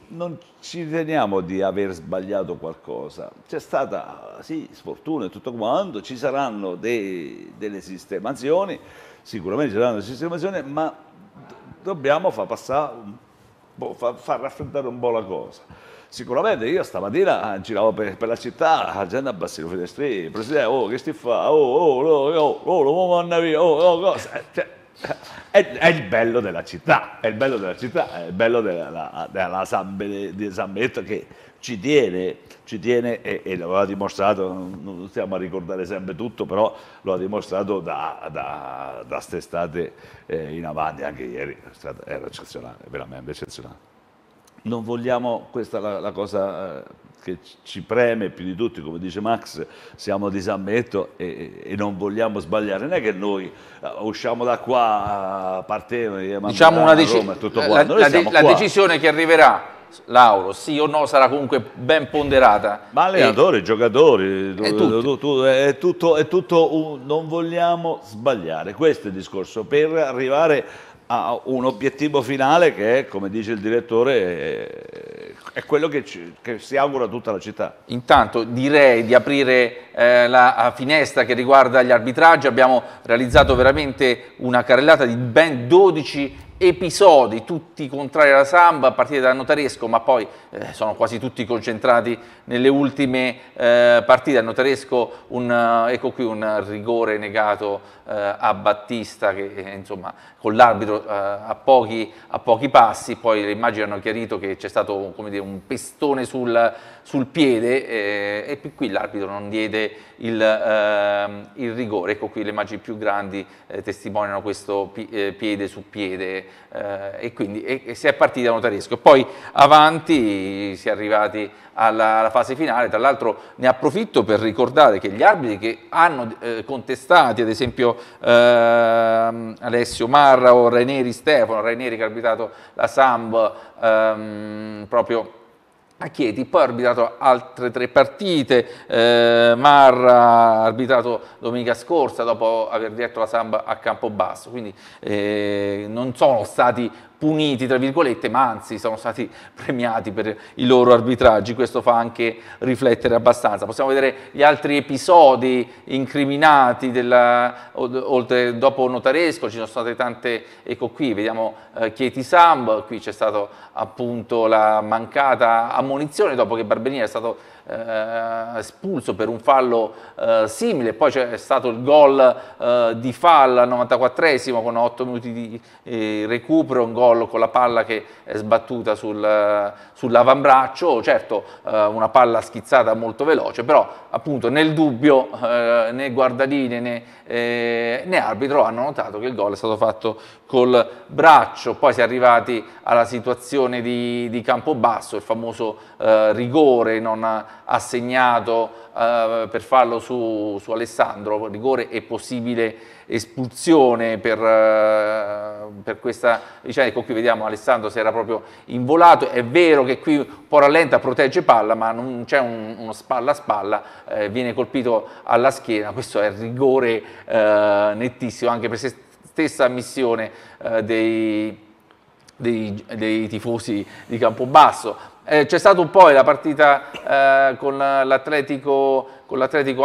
non ci riteniamo di aver sbagliato qualcosa. C'è stata, sì, sfortuna e tutto quanto, ci saranno dei, delle sistemazioni, sicuramente ci saranno delle sistemazioni, ma dobbiamo far passare un far, far raffreddare un po' la cosa. Sicuramente io stamattina giravo per, per la città, la gente a Bassino Fidestri, presidente, oh che stai fa? Oh, oh, oh, oh, oh, lo manna via, oh, oh, cosa? Cioè, È, è, il bello della città, è il bello della città, è il bello della, della San, Bene, San Benedetto che ci tiene, ci tiene e, e lo ha dimostrato, non stiamo a ricordare sempre tutto, però lo ha dimostrato da, da, da st'estate eh, in avanti, anche ieri era eccezionale, veramente eccezionale. Non vogliamo, questa è la, la cosa... Eh, che ci preme più di tutti, come dice Max, siamo di San Benedetto e, e non vogliamo sbagliare. Non è che noi eh, usciamo da qua, eh, partiamo, diciamo una deci- Roma, tutto la, la, de la decisione che arriverà Lauro, sì o no, sarà comunque ben ponderata. Ma allenatori, e... giocatori, è tutto, è tutto, è tutto un... non vogliamo sbagliare. Questo è il discorso, per arrivare a un obiettivo finale che, come dice il direttore, è è quello che, ci, che si augura tutta la città. Intanto direi di aprire eh, la finestra che riguarda gli arbitraggi, abbiamo realizzato veramente una carrellata di ben 12 episodi, tutti contrari alla samba, a partire dal notaresco, ma poi eh, sono quasi tutti concentrati nelle ultime eh, partite. Al notaresco, un, eh, ecco qui un rigore negato eh, a Battista, che eh, insomma con l'arbitro eh, a, pochi, a pochi passi, poi le immagini hanno chiarito che c'è stato dire, un pestone sul sul piede eh, e qui l'arbitro non diede il, eh, il, rigore. Ecco qui le immagini più grandi eh, testimoniano questo eh, piede su piede eh, e quindi e, e si è partiti da notaresco. Poi avanti si è arrivati alla, alla fase finale, tra l'altro ne approfitto per ricordare che gli arbitri che hanno eh, contestato, ad esempio ehm, Alessio Marra o Raineri Stefano, Raineri che ha arbitrato la Samb ehm, proprio a Chieti, poi ha arbitrato altre tre partite, eh, Marra ha arbitrato domenica scorsa dopo aver diretto la Samba a Campobasso, quindi eh, non sono stati puniti, tra virgolette, ma anzi sono stati premiati per i loro arbitraggi, questo fa anche riflettere abbastanza. Possiamo vedere gli altri episodi incriminati, della, oltre, dopo Notaresco ci sono state tante, ecco qui, vediamo eh, Chieti Samb, qui c'è stata appunto la mancata ammonizione dopo che Barberina è stato eh, espulso per un fallo eh, simile, poi c'è stato il gol eh, di Falla al 94esimo con 8 minuti di recupero, un gol con la palla che è sbattuta sul, sull'avambraccio, certo una palla schizzata molto veloce, però appunto nel dubbio né guardaline né, eh, né arbitro hanno notato che il gol è stato fatto col braccio, poi si è arrivati alla situazione di, di basso, il famoso eh, rigore non assegnato eh, per farlo su, su, Alessandro, rigore e possibile espulsione per, eh, per questa diciamo, ecco qui vediamo Alessandro si era proprio involato, è vero che qui un po' rallenta, protegge palla ma non c'è un, uno spalla a spalla, eh, viene colpito alla schiena, questo è rigore eh, nettissimo anche per se stessa missione dei dei, dei, tifosi di Campobasso, eh, c'è stato poi la partita eh, con l'Atletico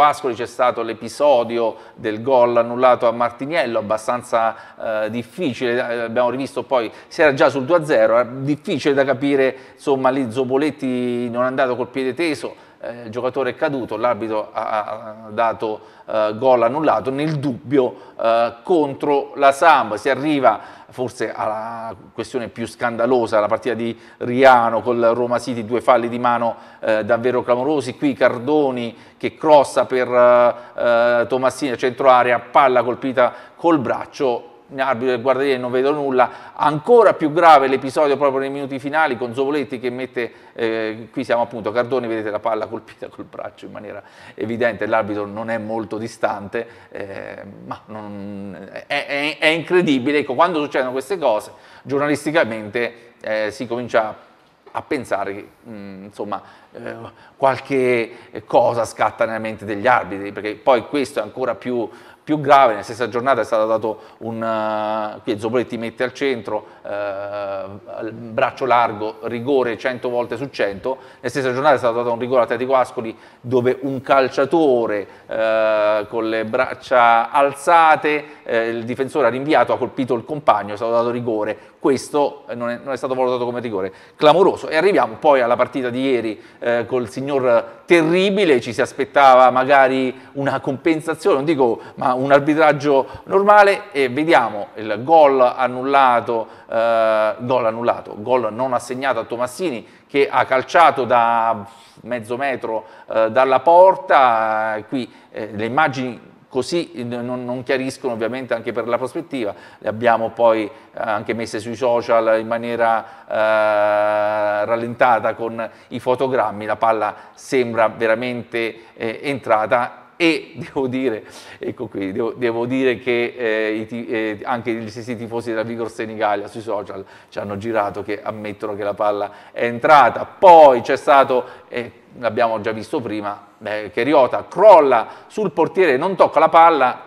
Ascoli c'è stato l'episodio del gol annullato a Martiniello, abbastanza eh, difficile, eh, abbiamo rivisto poi, si era già sul 2-0, difficile da capire, insomma lì Zoboletti non è andato col piede teso, eh, giocatore è caduto, l'arbitro ha, ha dato eh, gol annullato, nel dubbio eh, contro la Samb. Si arriva forse alla questione più scandalosa, la partita di Riano col Roma City, due falli di mano eh, davvero clamorosi, qui Cardoni che crossa per eh, Tomassini a centro area, palla colpita col braccio arbitro del guardiere non vedo nulla, ancora più grave l'episodio proprio nei minuti finali con Zovoletti che mette, eh, qui siamo appunto Cardoni, vedete la palla colpita col braccio in maniera evidente, l'arbitro non è molto distante, eh, ma non, è, è, è, incredibile, ecco, quando succedono queste cose giornalisticamente eh, si comincia a pensare che mh, mm, insomma eh, qualche eh, cosa scatta nella mente degli arbitri, perché poi questo è ancora più, più grave, nella stessa giornata è stato dato un, eh, qui Zoboletti mette al centro, eh, braccio largo, rigore 100 volte su 100, nella stessa giornata è stato dato un rigore a Tetico Ascoli dove un calciatore eh, con le braccia alzate, eh, il difensore ha rinviato, ha colpito il compagno, è stato dato rigore, questo non è, non è stato valutato come rigore, clamoroso. E arriviamo poi alla partita di ieri eh, col signor terribile, ci si aspettava magari una compensazione, non dico ma un arbitraggio normale e vediamo il gol annullato, eh, gol annullato, gol non assegnato a Tomassini che ha calciato da mezzo metro eh, dalla porta, eh, qui eh, le immagini così non, non, chiariscono ovviamente anche per la prospettiva, le abbiamo poi eh, anche messe sui social in maniera eh, rallentata con i fotogrammi, la palla sembra veramente eh, entrata e devo dire, ecco qui, devo, devo dire che eh, i, eh, anche gli stessi tifosi della Vigor Senigallia sui social ci hanno girato che ammettono che la palla è entrata, poi c'è stato, eh, l'abbiamo già visto prima, eh, che Riota crolla sul portiere e non tocca la palla,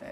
eh,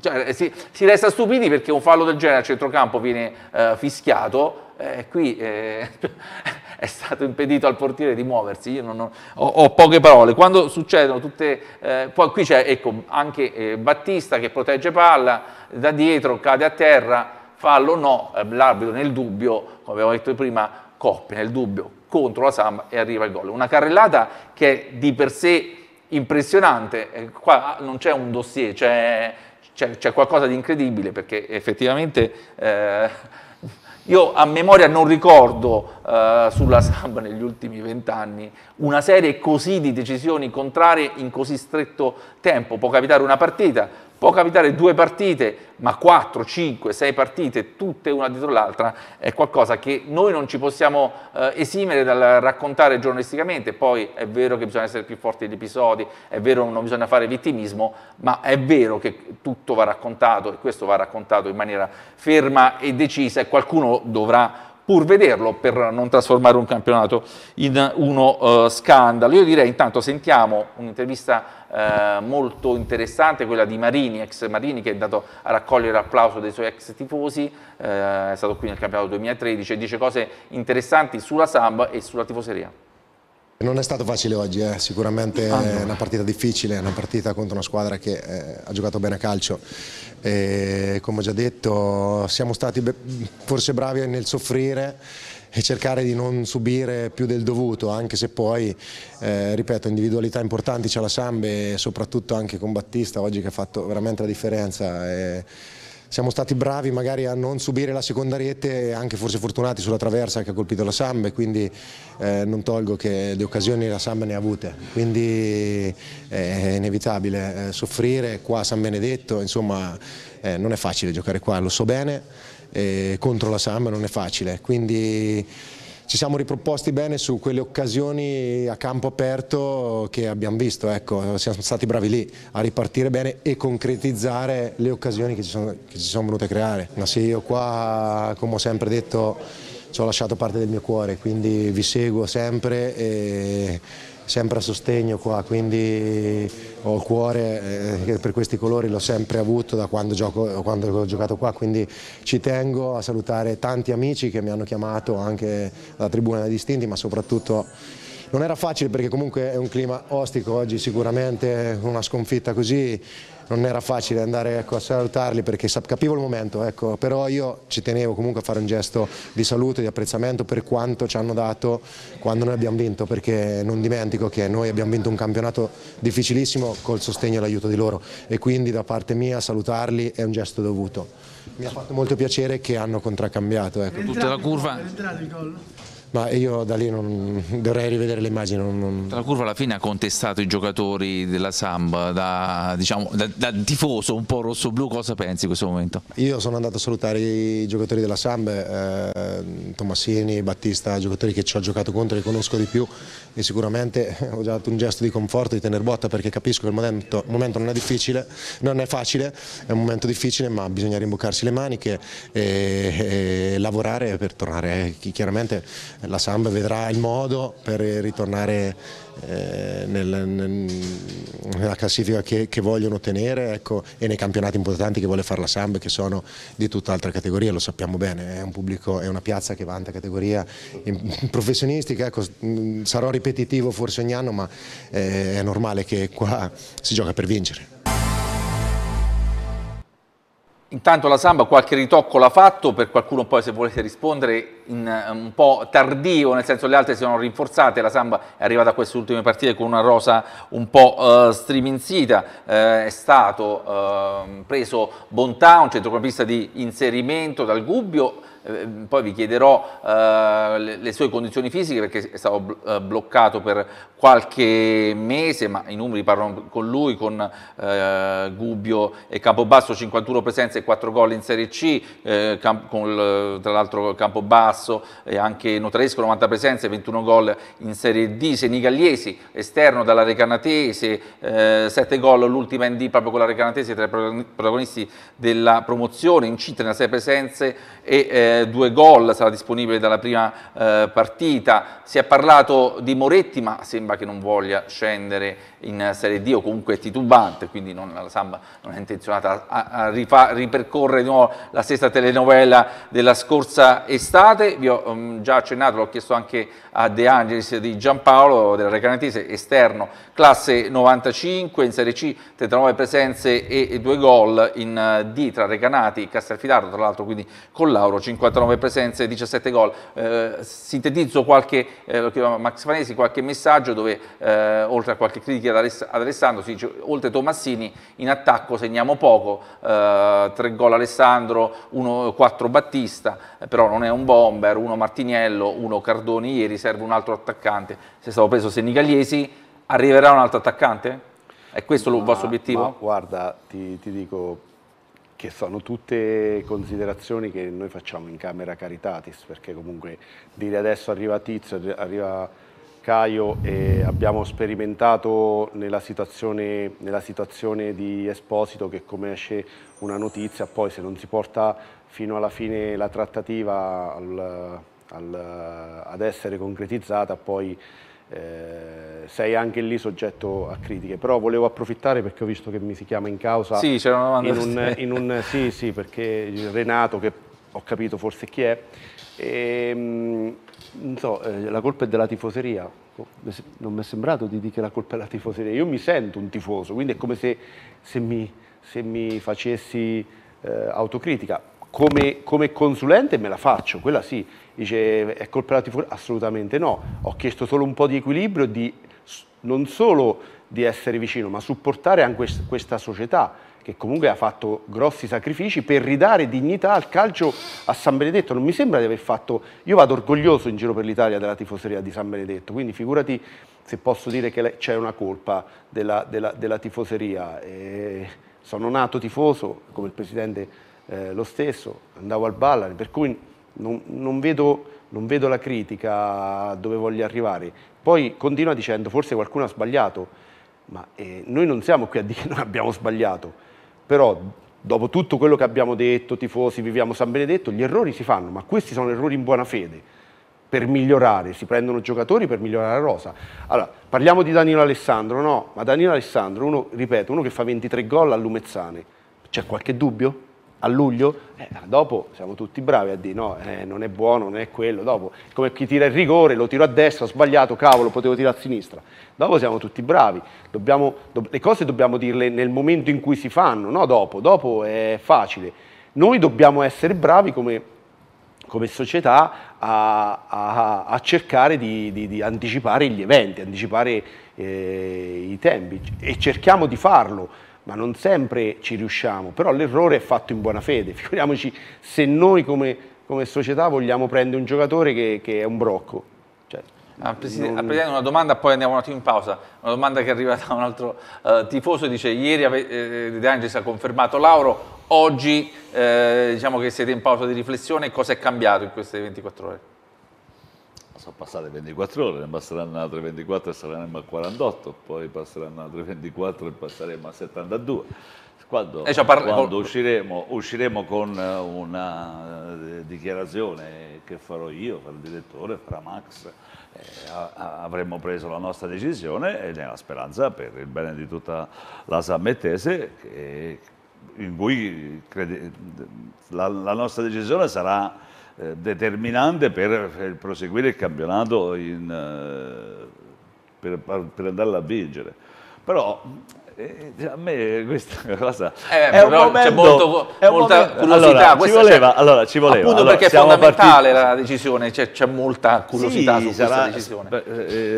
cioè, eh, si, si, resta stupiti perché un fallo del genere a centrocampo viene eh, fischiato, eh, qui eh, è stato impedito al portiere di muoversi, io non ho, ho, ho poche parole, quando succedono tutte, eh, poi qui c'è ecco, anche Battista che protegge palla, da dietro cade a terra, fallo no, l'arbitro nel dubbio, come avevo detto prima, coppia nel dubbio, contro la Samp e arriva il gol. Una carrellata che è di per sé impressionante, qua non c'è un dossier, c'è, c'è, c'è qualcosa di incredibile perché effettivamente... Eh, io a memoria non ricordo eh, sulla Samp negli ultimi vent'anni una serie così di decisioni contrarie in così stretto tempo. Può capitare una partita, Può capitare due partite, ma quattro, cinque, sei partite, tutte una dietro l'altra, è qualcosa che noi non ci possiamo eh, esimere dal raccontare giornalisticamente. Poi è vero che bisogna essere più forti degli episodi, è vero che non bisogna fare vittimismo, ma è vero che tutto va raccontato e questo va raccontato in maniera ferma e decisa e qualcuno dovrà pur vederlo per non trasformare un campionato in uno uh, scandalo. Io direi intanto sentiamo un'intervista uh, molto interessante, quella di Marini, ex Marini che è andato a raccogliere l'applauso dei suoi ex tifosi, uh, è stato qui nel campionato 2013 e dice cose interessanti sulla Samba e sulla tifoseria. Non è stato facile oggi, eh. sicuramente ah, è una partita difficile, una partita contro una squadra che eh, ha giocato bene a calcio, e come ho già detto siamo stati forse bravi nel soffrire e cercare di non subire più del dovuto, anche se poi, eh, ripeto, individualità importanti c'è la Sambe e soprattutto anche con Battista oggi che ha fatto veramente la differenza. E siamo stati bravi magari a non subire la seconda rete e anche forse fortunati sulla traversa che ha colpito la Samba e quindi eh, non tolgo che le occasioni la Samba ne ha avute, quindi eh, è inevitabile eh, soffrire qua a San Benedetto, insomma eh, non è facile giocare qua, lo so bene, eh, contro la Samba non è facile, quindi ci siamo riproposti bene su quelle occasioni a campo aperto che abbiamo visto, ecco, siamo stati bravi lì a ripartire bene e concretizzare le occasioni che ci sono, che ci sono venute a creare. Ma sì, io qua, come ho sempre detto, ci ho lasciato parte del mio cuore, quindi vi seguo sempre e sempre a sostegno qua, quindi ho il cuore eh, per questi colori, l'ho sempre avuto da quando, gioco, quando, ho giocato qua, quindi ci tengo a salutare tanti amici che mi hanno chiamato anche dalla tribuna dei distinti, ma soprattutto non era facile perché comunque è un clima ostico oggi sicuramente, una sconfitta così non era facile andare ecco, a salutarli perché capivo il momento, ecco, però io ci tenevo comunque a fare un gesto di saluto, di apprezzamento per quanto ci hanno dato quando noi abbiamo vinto, perché non dimentico che noi abbiamo vinto un campionato difficilissimo col sostegno e l'aiuto di loro e quindi da parte mia salutarli è un gesto dovuto. Mi ha fatto molto piacere che hanno contraccambiato. Ecco. Tutta la curva ma io da lì non, dovrei rivedere le immagini. Non, non... La curva alla fine ha contestato i giocatori della Samba, da, diciamo, da, da tifoso un po' rosso-blu, cosa pensi in questo momento? Io sono andato a salutare i giocatori della Samba, eh, Tommasini, Battista, giocatori che ci ho giocato contro e conosco di più e sicuramente ho già dato un gesto di conforto, di tener botta perché capisco che il momento, il momento non è difficile, non è facile, è un momento difficile ma bisogna rimboccarsi le maniche e, e lavorare per tornare eh, chiaramente la Samba vedrà il modo per ritornare eh, nel, nella classifica che, che vogliono ottenere ecco, e nei campionati importanti che vuole fare la Samba che sono di tutt'altra categoria, lo sappiamo bene, è, un pubblico, è una piazza che vanta categoria professionistica, ecco, sarò ripetitivo forse ogni anno ma eh, è normale che qua si gioca per vincere. Intanto la Samba qualche ritocco l'ha fatto, per qualcuno poi se volete rispondere in, eh, un po' tardivo, nel senso le altre si sono rinforzate, la Samba è arrivata a queste ultime partite con una rosa un po' uh, striminzita, uh, è stato uh, preso Bontà, un centrocampista di inserimento dal Gubbio, Ehm, poi vi chiederò eh, le, le, sue condizioni fisiche perché è stato bl eh, bloccato per qualche mese, ma i numeri parlano con lui, con eh, Gubbio e Campobasso, 51 presenze e 4 gol in Serie C, eh, con, tra l'altro Campobasso e anche Notaresco, 90 presenze, e 21 gol in Serie D, Senigalliesi, esterno dalla Recanatese, 7 gol l'ultima in D proprio con la Recanatese, tra i protagonisti della promozione, in C 36 presenze e due gol sarà disponibile dalla prima eh, partita, si è parlato di Moretti ma sembra che non voglia scendere in Serie D o comunque titubante, quindi non, la Samp non è intenzionata a, a ripa, ripercorrere di nuovo la stessa telenovela della scorsa estate. Vi ho um, già accennato, l'ho chiesto anche a De Angelis di Giampaolo della Recanatese, esterno, classe 95, in Serie C 39 presenze e, e 2 gol in D tra Recanati e Castelfidardo, tra l'altro quindi con Lauro 59 presenze e 17 gol. Eh, sintetizzo qualche, eh, Max Fanesi, qualche messaggio dove eh, oltre a qualche critica ad Alessandro, si dice, oltre Tomassini in attacco segniamo poco, eh, 3 gol Alessandro, 1, 4 Battista, eh, però non è un bomber, uno Martiniello, uno Cardoni ieri, serve un altro attaccante, se è stato preso Senigaliesi, arriverà un altro attaccante? È questo ma, il vostro obiettivo? guarda, ti, ti dico, che sono tutte considerazioni che noi facciamo in camera caritatis, perché comunque dire adesso arriva Tizio, arriva Caio e abbiamo sperimentato nella situazione, nella situazione di Esposito che come esce una notizia, poi se non si porta fino alla fine la trattativa al, al, ad essere concretizzata, poi eh, sei anche lì soggetto a critiche. Però volevo approfittare perché ho visto che mi si chiama in causa. Sì, c'era una domanda. In un, in un, sì, sì, perché Renato, che ho capito forse chi è, e, ehm, so, eh, la colpa è della tifoseria. Non mi è sembrato di dire che la colpa è della tifoseria. Io mi sento un tifoso, quindi è come se, se, mi, se mi, facessi eh, autocritica. Come, come, consulente me la faccio, quella sì. Dice, è colpa della tifoseria? Assolutamente no. Ho chiesto solo un po' di equilibrio, di, non solo di essere vicino, ma supportare anche questa società che comunque ha fatto grossi sacrifici per ridare dignità al calcio a San Benedetto. Non mi sembra di aver fatto... Io vado orgoglioso in giro per l'Italia della tifoseria di San Benedetto, quindi figurati se posso dire che c'è una colpa della, della, della tifoseria. E sono nato tifoso, come il Presidente eh, lo stesso, andavo al Ballari, per cui non, non vedo non vedo la critica dove voglio arrivare. Poi continua dicendo forse qualcuno ha sbagliato, ma eh, noi non siamo qui a dire che non abbiamo sbagliato, però dopo tutto quello che abbiamo detto, tifosi, viviamo San Benedetto, gli errori si fanno, ma questi sono errori in buona fede per migliorare, si prendono giocatori per migliorare la rosa. Allora, parliamo di Danilo Alessandro, no, ma Danilo Alessandro, uno, ripeto, uno che fa 23 gol a Lumezzane, c'è qualche dubbio? a luglio, eh, dopo siamo tutti bravi a dire no, eh, non è buono, non è quello, dopo come chi tira il rigore, lo tiro a destra, ho sbagliato, cavolo, potevo tirare a sinistra. Dopo siamo tutti bravi, dobbiamo, do, le cose dobbiamo dirle nel momento in cui si fanno, no dopo, dopo è facile. Noi dobbiamo essere bravi come, come società a, a, a cercare di, di, di, anticipare gli eventi, anticipare eh, i tempi e cerchiamo di farlo ma non sempre ci riusciamo, però l'errore è fatto in buona fede, figuriamoci se noi come, come società vogliamo prendere un giocatore che, che è un brocco. Cioè, ah, Presidente, non... Presidente, una domanda, poi andiamo un attimo in pausa. Una domanda che arriva da un altro eh, tifoso, dice ieri eh, De Angelis ha confermato Lauro, oggi eh, diciamo che siete in pausa di riflessione, cosa è cambiato in queste 24 ore? sono passate 24 ore, ne passeranno altre 24 e saremo a 48, poi passeranno altre 24 e passeremo a 72. Quando, eh, cioè, quando usciremo, usciremo, con eh, una eh, dichiarazione che farò io, farò il direttore, farà Max, eh, avremo preso la nostra decisione e nella speranza per il bene di tutta la Sammettese in cui crede, la, la nostra decisione sarà eh, determinante per, proseguire il campionato in, eh, per, per andarla a vincere. Però eh, a me questa cosa eh, è un momento, c'è molto, è un molta momento. curiosità allora, ci voleva, allora, ci voleva appunto allora, perché è fondamentale partiti... la decisione c'è, molta curiosità sì, su sarà, questa decisione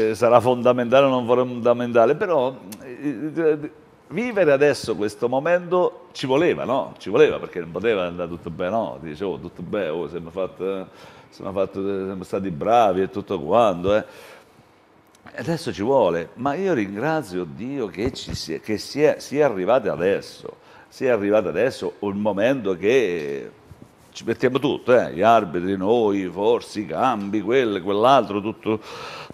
eh, sarà fondamentale o non fondamentale però eh, vivere adesso questo momento ci voleva, no? Ci voleva perché non poteva andare tutto bene, no? Dicevo, oh, tutto bene, oh, siamo, fatto, eh, siamo, fatto, eh, siamo, stati bravi e tutto quanto, eh. Adesso ci vuole, ma io ringrazio Dio che, sia, che si è, si adesso, si è arrivato adesso un momento che ci mettiamo tutto, eh? gli arbitri, noi, forse, i cambi, quello, quell'altro, tutto,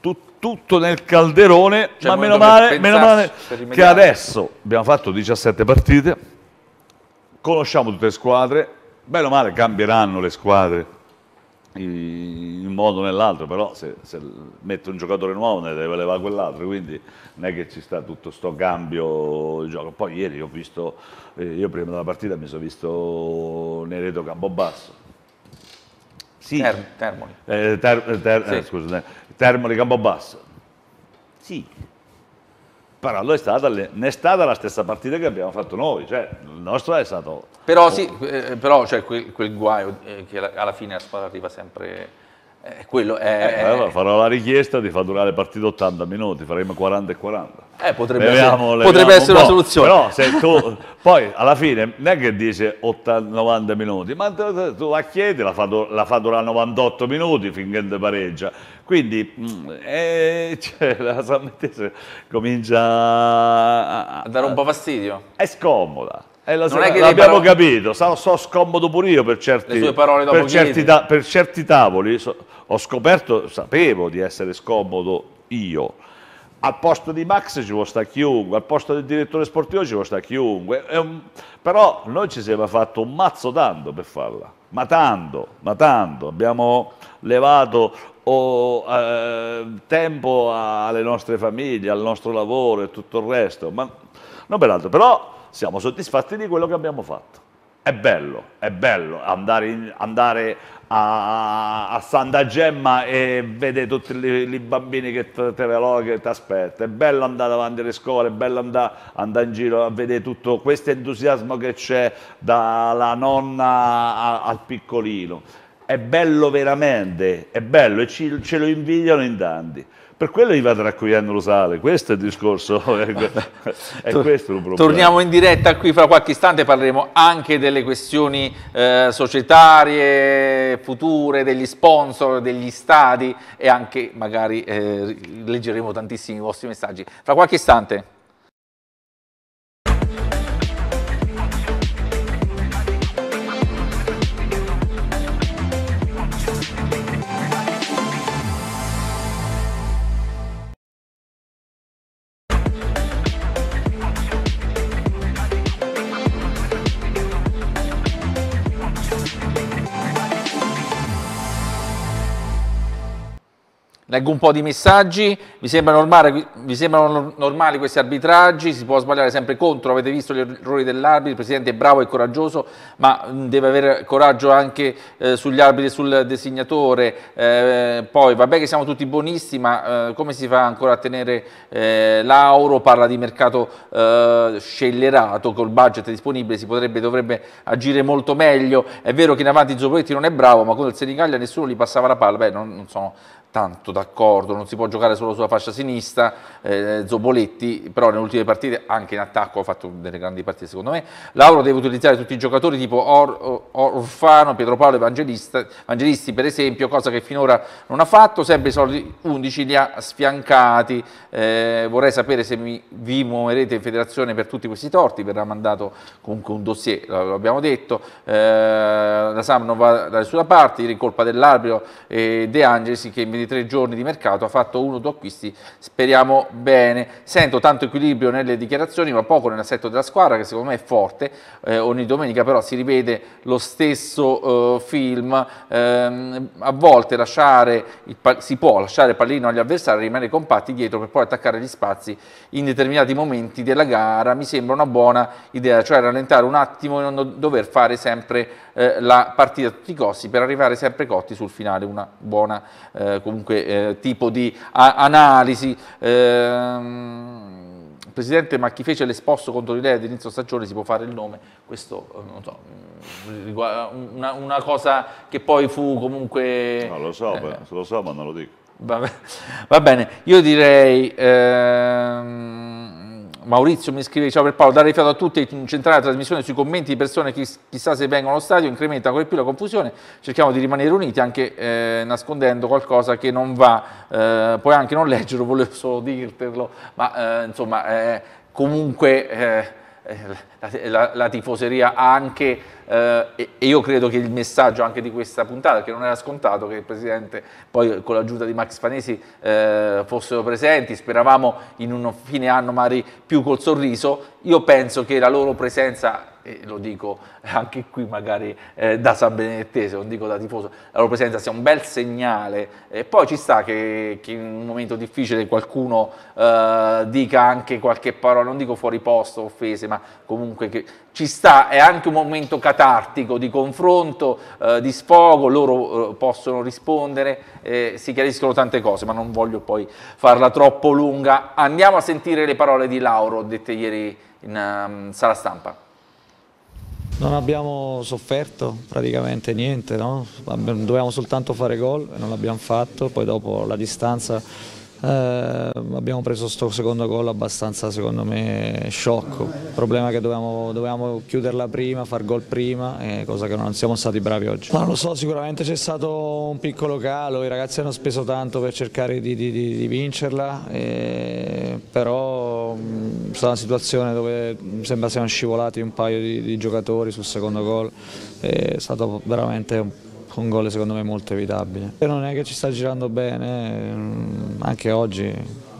tutto tutto nel calderone, cioè, ma meno male, meno male che adesso abbiamo fatto 17 partite, conosciamo tutte le squadre, bene o male cambieranno le squadre in un modo o nell'altro, però se, se mette un giocatore nuovo ne deve levare quell'altro, quindi non è che ci sta tutto sto cambio di gioco. Poi ieri ho visto, eh, io prima della partita mi sono visto Nereto Campobasso, sì. Ter Termoli. Eh, ter ter sì. Eh, scusa, Termo di Termoli basso. Sì, però è stata, ne è stata la stessa partita che abbiamo fatto noi, cioè il nostro è stato... Però oh. sì, eh, però cioè, quel, quel, guaio eh, che alla fine la squadra arriva sempre... Eh, quello è, eh, allora farò la richiesta di far durare partite 80 minuti, faremo 40 e 40. Eh, potrebbe, leviamo, essere, leviamo potrebbe un essere una soluzione. Però se tu, poi alla fine non è che dice 80, 90 minuti, ma tu la chiedi, la fa, la fa durare 98 minuti finché pareggia. Quindi mm, eh, cioè, la Sammettese comincia a, a, dare un po' fastidio. È scomoda. È la, non è che l'abbiamo parole... capito, so, so, scomodo pure io per certi, per certi, ta, per certi tavoli. So, ho scoperto, sapevo di essere scomodo io. Al posto di Max ci può sta chiunque, al posto del direttore sportivo ci può sta chiunque. Un... Però noi ci siamo fatto un mazzo tanto per farla ma tanto, ma tanto, abbiamo levato o eh, tempo alle nostre famiglie, al nostro lavoro e tutto il resto, ma non peraltro, però siamo soddisfatti di quello che abbiamo fatto. È bello, è bello andare, in, andare a, a, Santa Gemma e vedere tutti i bambini che ti aspetta, è bello andare davanti alle scuole, è bello andare, andare in giro a vedere tutto questo entusiasmo che c'è dalla nonna a, al piccolino è bello veramente, è bello e ci, ce lo invidiano in tanti. Per quello gli va raccogliendo lo sale, questo è il discorso, è questo il problema. Torniamo in diretta qui fra qualche istante, parleremo anche delle questioni eh, societarie, future, degli sponsor, degli stadi e anche magari eh, leggeremo tantissimi vostri messaggi. Fra qualche istante. Leggo un po' di messaggi, vi sembra normale, vi sembrano normali questi arbitraggi, si può sbagliare sempre contro, avete visto gli errori dell'arbitro, il Presidente è bravo e coraggioso, ma deve avere coraggio anche eh, sugli arbitri e sul designatore, eh, poi vabbè che siamo tutti buonisti, ma eh, come si fa ancora a tenere eh, l'Auro, parla di mercato eh, scellerato, col budget disponibile si potrebbe, dovrebbe agire molto meglio, è vero che in avanti Zopoletti non è bravo, ma con il Senigallia nessuno gli passava la palla, beh non, non sono tanto d'accordo, non si può giocare solo sulla fascia sinistra, eh, Zoboletti però nelle ultime partite anche in attacco ha fatto delle grandi partite secondo me, Lauro deve utilizzare tutti i giocatori tipo Or, Or, Orfano, Pietro Paolo Evangelisti per esempio, cosa che finora non ha fatto, sempre i soldi 11 li ha sfiancati, eh, vorrei sapere se mi, vi muoverete in federazione per tutti questi torti, verrà mandato comunque un dossier, lo abbiamo detto, eh, la Sam non va da nessuna parte, in colpa dell'arbitro e De Angelis che invece di tre giorni di mercato, ha fatto uno o due acquisti, speriamo bene. Sento tanto equilibrio nelle dichiarazioni, ma poco nell'assetto della squadra, che secondo me è forte. Eh, ogni domenica però si rivede lo stesso eh, film. Eh, a volte lasciare si può lasciare il pallino agli avversari, rimanere compatti dietro per poi attaccare gli spazi in determinati momenti della gara. Mi sembra una buona idea, cioè rallentare un attimo e non dover fare sempre eh, la partita a tutti i costi per arrivare sempre cotti sul finale. Una buona eh, comunque eh, tipo di analisi. Ehm, Presidente, ma chi fece l'esposto contro l'idea di inizio stagione si può fare il nome? Questo, eh, non so, mm, una, una cosa che poi fu comunque... No, lo so, eh, lo so ma non lo dico. Va, bene, va bene. io direi... Ehm, Maurizio mi scrive, ciao per Paolo, dare fiato a tutti, incentrare la trasmissione sui commenti di persone che chissà se vengono allo stadio, incrementa ancora più la confusione, cerchiamo di rimanere uniti anche eh, nascondendo qualcosa che non va, eh, puoi anche non leggerlo, volevo solo dirtelo, ma eh, insomma eh, comunque eh, eh, la, la, la tifoseria anche, eh, e io credo che il messaggio anche di questa puntata, che non era scontato che il Presidente poi con l'aggiunta di Max Fanesi eh, fossero presenti, speravamo in un fine anno magari più col sorriso, io penso che la loro presenza e lo dico anche qui magari eh, da San Benedettese, non dico da tifoso, la loro presenza sia un bel segnale e poi ci sta che, che in un momento difficile qualcuno eh, dica anche qualche parola, non dico fuori posto, offese, ma comunque comunque ci sta, è anche un momento catartico di confronto, eh, di sfogo, loro eh, possono rispondere, eh, si chiariscono tante cose, ma non voglio poi farla troppo lunga. Andiamo a sentire le parole di Lauro dette ieri in um, sala stampa. Non abbiamo sofferto praticamente niente, no? dovevamo soltanto fare gol e non l'abbiamo fatto, poi dopo la distanza eh, abbiamo preso questo secondo gol abbastanza secondo me sciocco, il problema è che dovevamo, dovevamo chiuderla prima, far gol prima, eh, cosa che non siamo stati bravi oggi. Ma non lo so, sicuramente c'è stato un piccolo calo, i ragazzi hanno speso tanto per cercare di, di, di, di vincerla, eh, però mh, è stata una situazione dove mi sembra siano scivolati un paio di, giocatori sul secondo gol, è stato veramente un un gol secondo me molto evitabile. E non è che ci sta girando bene, mm, anche oggi,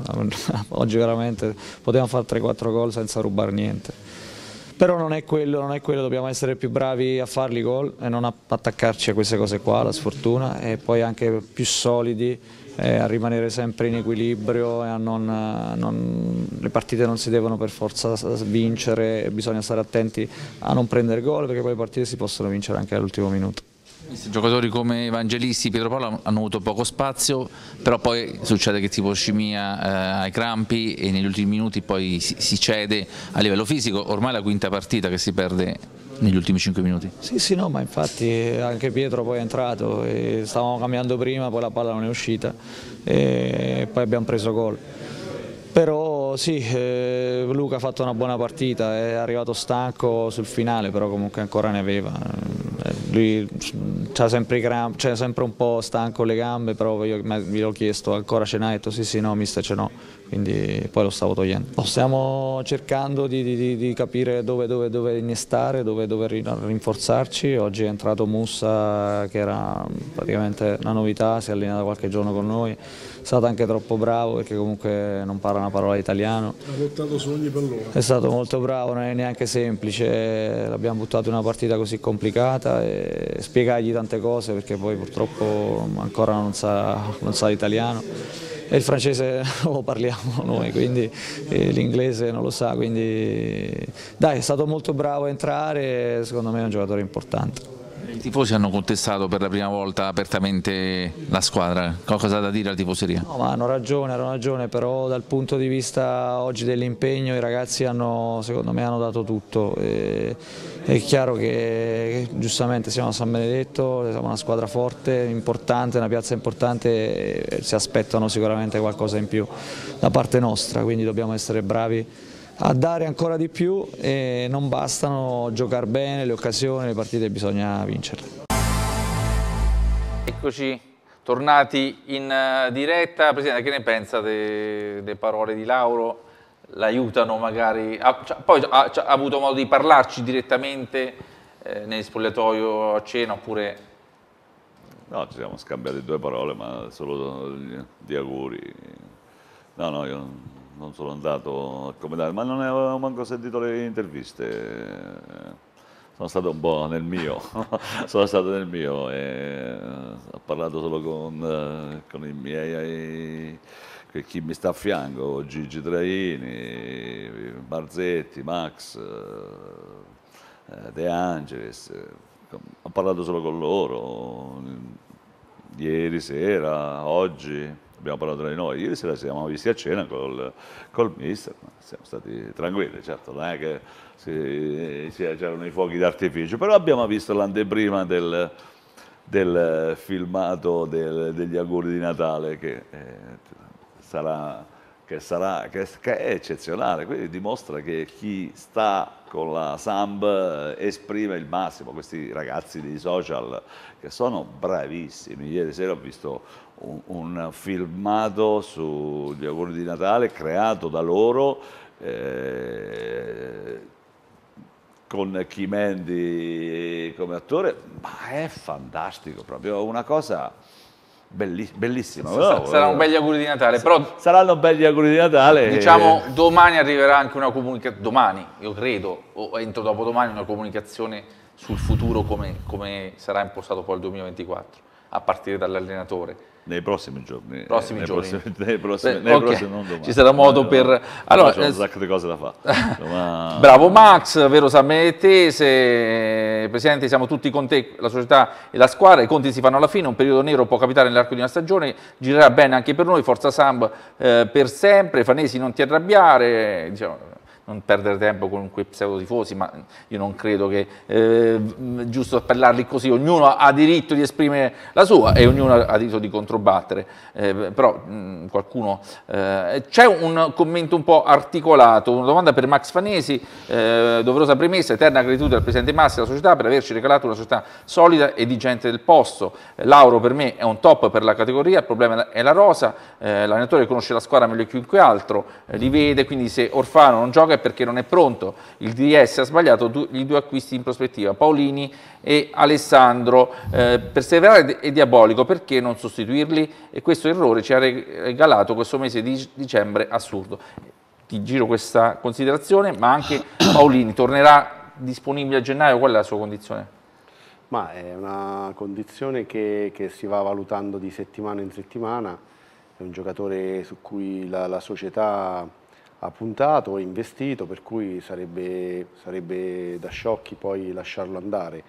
oggi veramente potevamo fare 3-4 gol senza rubare niente. Però non è quello, non è quello, dobbiamo essere più bravi a farli gol e non attaccarci a queste cose qua, la sfortuna, e poi anche più solidi eh, a rimanere sempre in equilibrio e a non, non, le partite non si devono per forza vincere, bisogna stare attenti a non prendere gol perché poi le partite si possono vincere anche all'ultimo minuto. Giocatori come Evangelisti, Pietro Paolo hanno avuto poco spazio, però poi succede che tipo Scimia eh, ai crampi e negli ultimi minuti poi si, si cede a livello fisico, ormai è la quinta partita che si perde negli ultimi 5 minuti. Sì, sì, no, ma infatti eh, anche Pietro poi è entrato, stavamo cambiando prima, poi la palla non è uscita e poi abbiamo preso gol. Però sì, eh, Luca ha fatto una buona partita, è arrivato stanco sul finale, però comunque ancora ne aveva. Eh, lui ha sempre, sempre, un po' stanco le gambe, però io mi l'ho chiesto ancora ce n'hai? e detto sì sì no, mister ce n'ho, quindi poi lo stavo togliendo. Stiamo cercando di, di, di capire dove, dove, dove innestare, dove, dove rinforzarci, oggi è entrato Mussa che era praticamente una novità, si è allenato qualche giorno con noi, stato anche troppo bravo perché comunque non parla una parola italiano. Ha lottato su ogni pallone. È stato molto bravo, non è neanche semplice, l'abbiamo buttato in una partita così complicata e spiegargli tante cose perché poi purtroppo ancora non sa, non sa l'italiano e il francese lo oh, parliamo noi, quindi l'inglese non lo sa, quindi dai è stato molto bravo a entrare, secondo me è un giocatore importante. I tifosi hanno contestato per la prima volta apertamente la squadra, qualcosa da dire alla tifoseria? No, hanno ragione, hanno ragione, però dal punto di vista oggi dell'impegno i ragazzi hanno, secondo me hanno dato tutto. E, è chiaro che, giustamente siamo a San Benedetto, siamo una squadra forte, importante, una piazza importante, e si aspettano sicuramente qualcosa in più da parte nostra, quindi dobbiamo essere bravi a dare ancora di più e non bastano giocare bene le occasioni, le partite bisogna vincerle. Eccoci tornati in eh, diretta, Presidente che ne pensa delle de parole di Lauro? L'aiutano magari, ha, ah, cioè, poi ha, ah, cioè, ha, avuto modo di parlarci direttamente eh, nel spogliatoio a cena oppure... No, ci siamo scambiati due parole ma solo di auguri, no no io non sono andato a commentare, ma non avevo manco sentito le interviste. Sono stato un po' nel mio, sono stato nel mio e eh, ho parlato solo con, eh, con i miei con chi mi sta a fianco, Gigi Traini, Barzetti, Max, eh, De Angelis, ho parlato solo con loro ieri sera, oggi abbiamo parlato di noi, ieri sera ci siamo visti a cena col, col mister, siamo stati tranquilli, certo, non è che c'erano i fuochi d'artificio, però abbiamo visto l'anteprima del, del filmato del, degli auguri di Natale che eh, sarà che, sarà, che, è eccezionale, quindi dimostra che chi sta con la SAMB eh, esprime il massimo, questi ragazzi di social che sono bravissimi, ieri sera ho visto un, un filmato sugli auguri di Natale creato da loro eh, con Chimendi come attore, ma è fantastico, proprio una cosa bellissima. Sarà, saranno eh, belli auguri di Natale, però... Saranno belli auguri di Natale. Diciamo, domani arriverà anche una comunicazione, domani, io credo, o entro dopodomani, una comunicazione sul futuro, come, come sarà impostato poi il 2024, a partire dall'allenatore nei prossimi giorni. Prossimi nei giorni. Prossimi, nei prossimi, Beh, nei okay. prossimi, non domani. Ci sarà modo eh, per... Allora, c'è un eh, sacco di cose da fare. Domani... Bravo Max, vero Sametese, Presidente siamo tutti con te, la società e la squadra, i conti si fanno alla fine, un periodo nero può capitare nell'arco di una stagione, girerà bene anche per noi, forza Samb eh, per sempre, Fanesi non ti arrabbiare, diciamo, non perdere tempo con quei pseudo tifosi, ma io non credo che eh, giusto appellarli così, ognuno ha diritto di esprimere la sua e ognuno ha diritto di controbattere, eh, però mh, qualcuno... Eh, c'è un commento un po' articolato, una domanda per Max Fanesi, eh, doverosa premessa, eterna gratitudine al Presidente Massi e alla società per averci regalato una società solida e di gente del posto, Lauro per me è un top per la categoria, il problema è la rosa, eh, l'allenatore conosce la squadra meglio di chiunque altro, eh, li vede, quindi se Orfano non gioca è perché non è pronto. Il DS ha sbagliato du i due acquisti in prospettiva, Paolini e Alessandro. Eh, perseverare è diabolico, perché non sostituirli? E questo errore ci ha regalato questo mese di dicembre assurdo. Ti giro questa considerazione, ma anche Paolini tornerà disponibile a gennaio, qual è la sua condizione? Ma è una condizione che, che, si va valutando di settimana in settimana, è un giocatore su cui la, la società ha puntato ha investito, per cui sarebbe, sarebbe da sciocchi poi lasciarlo andare.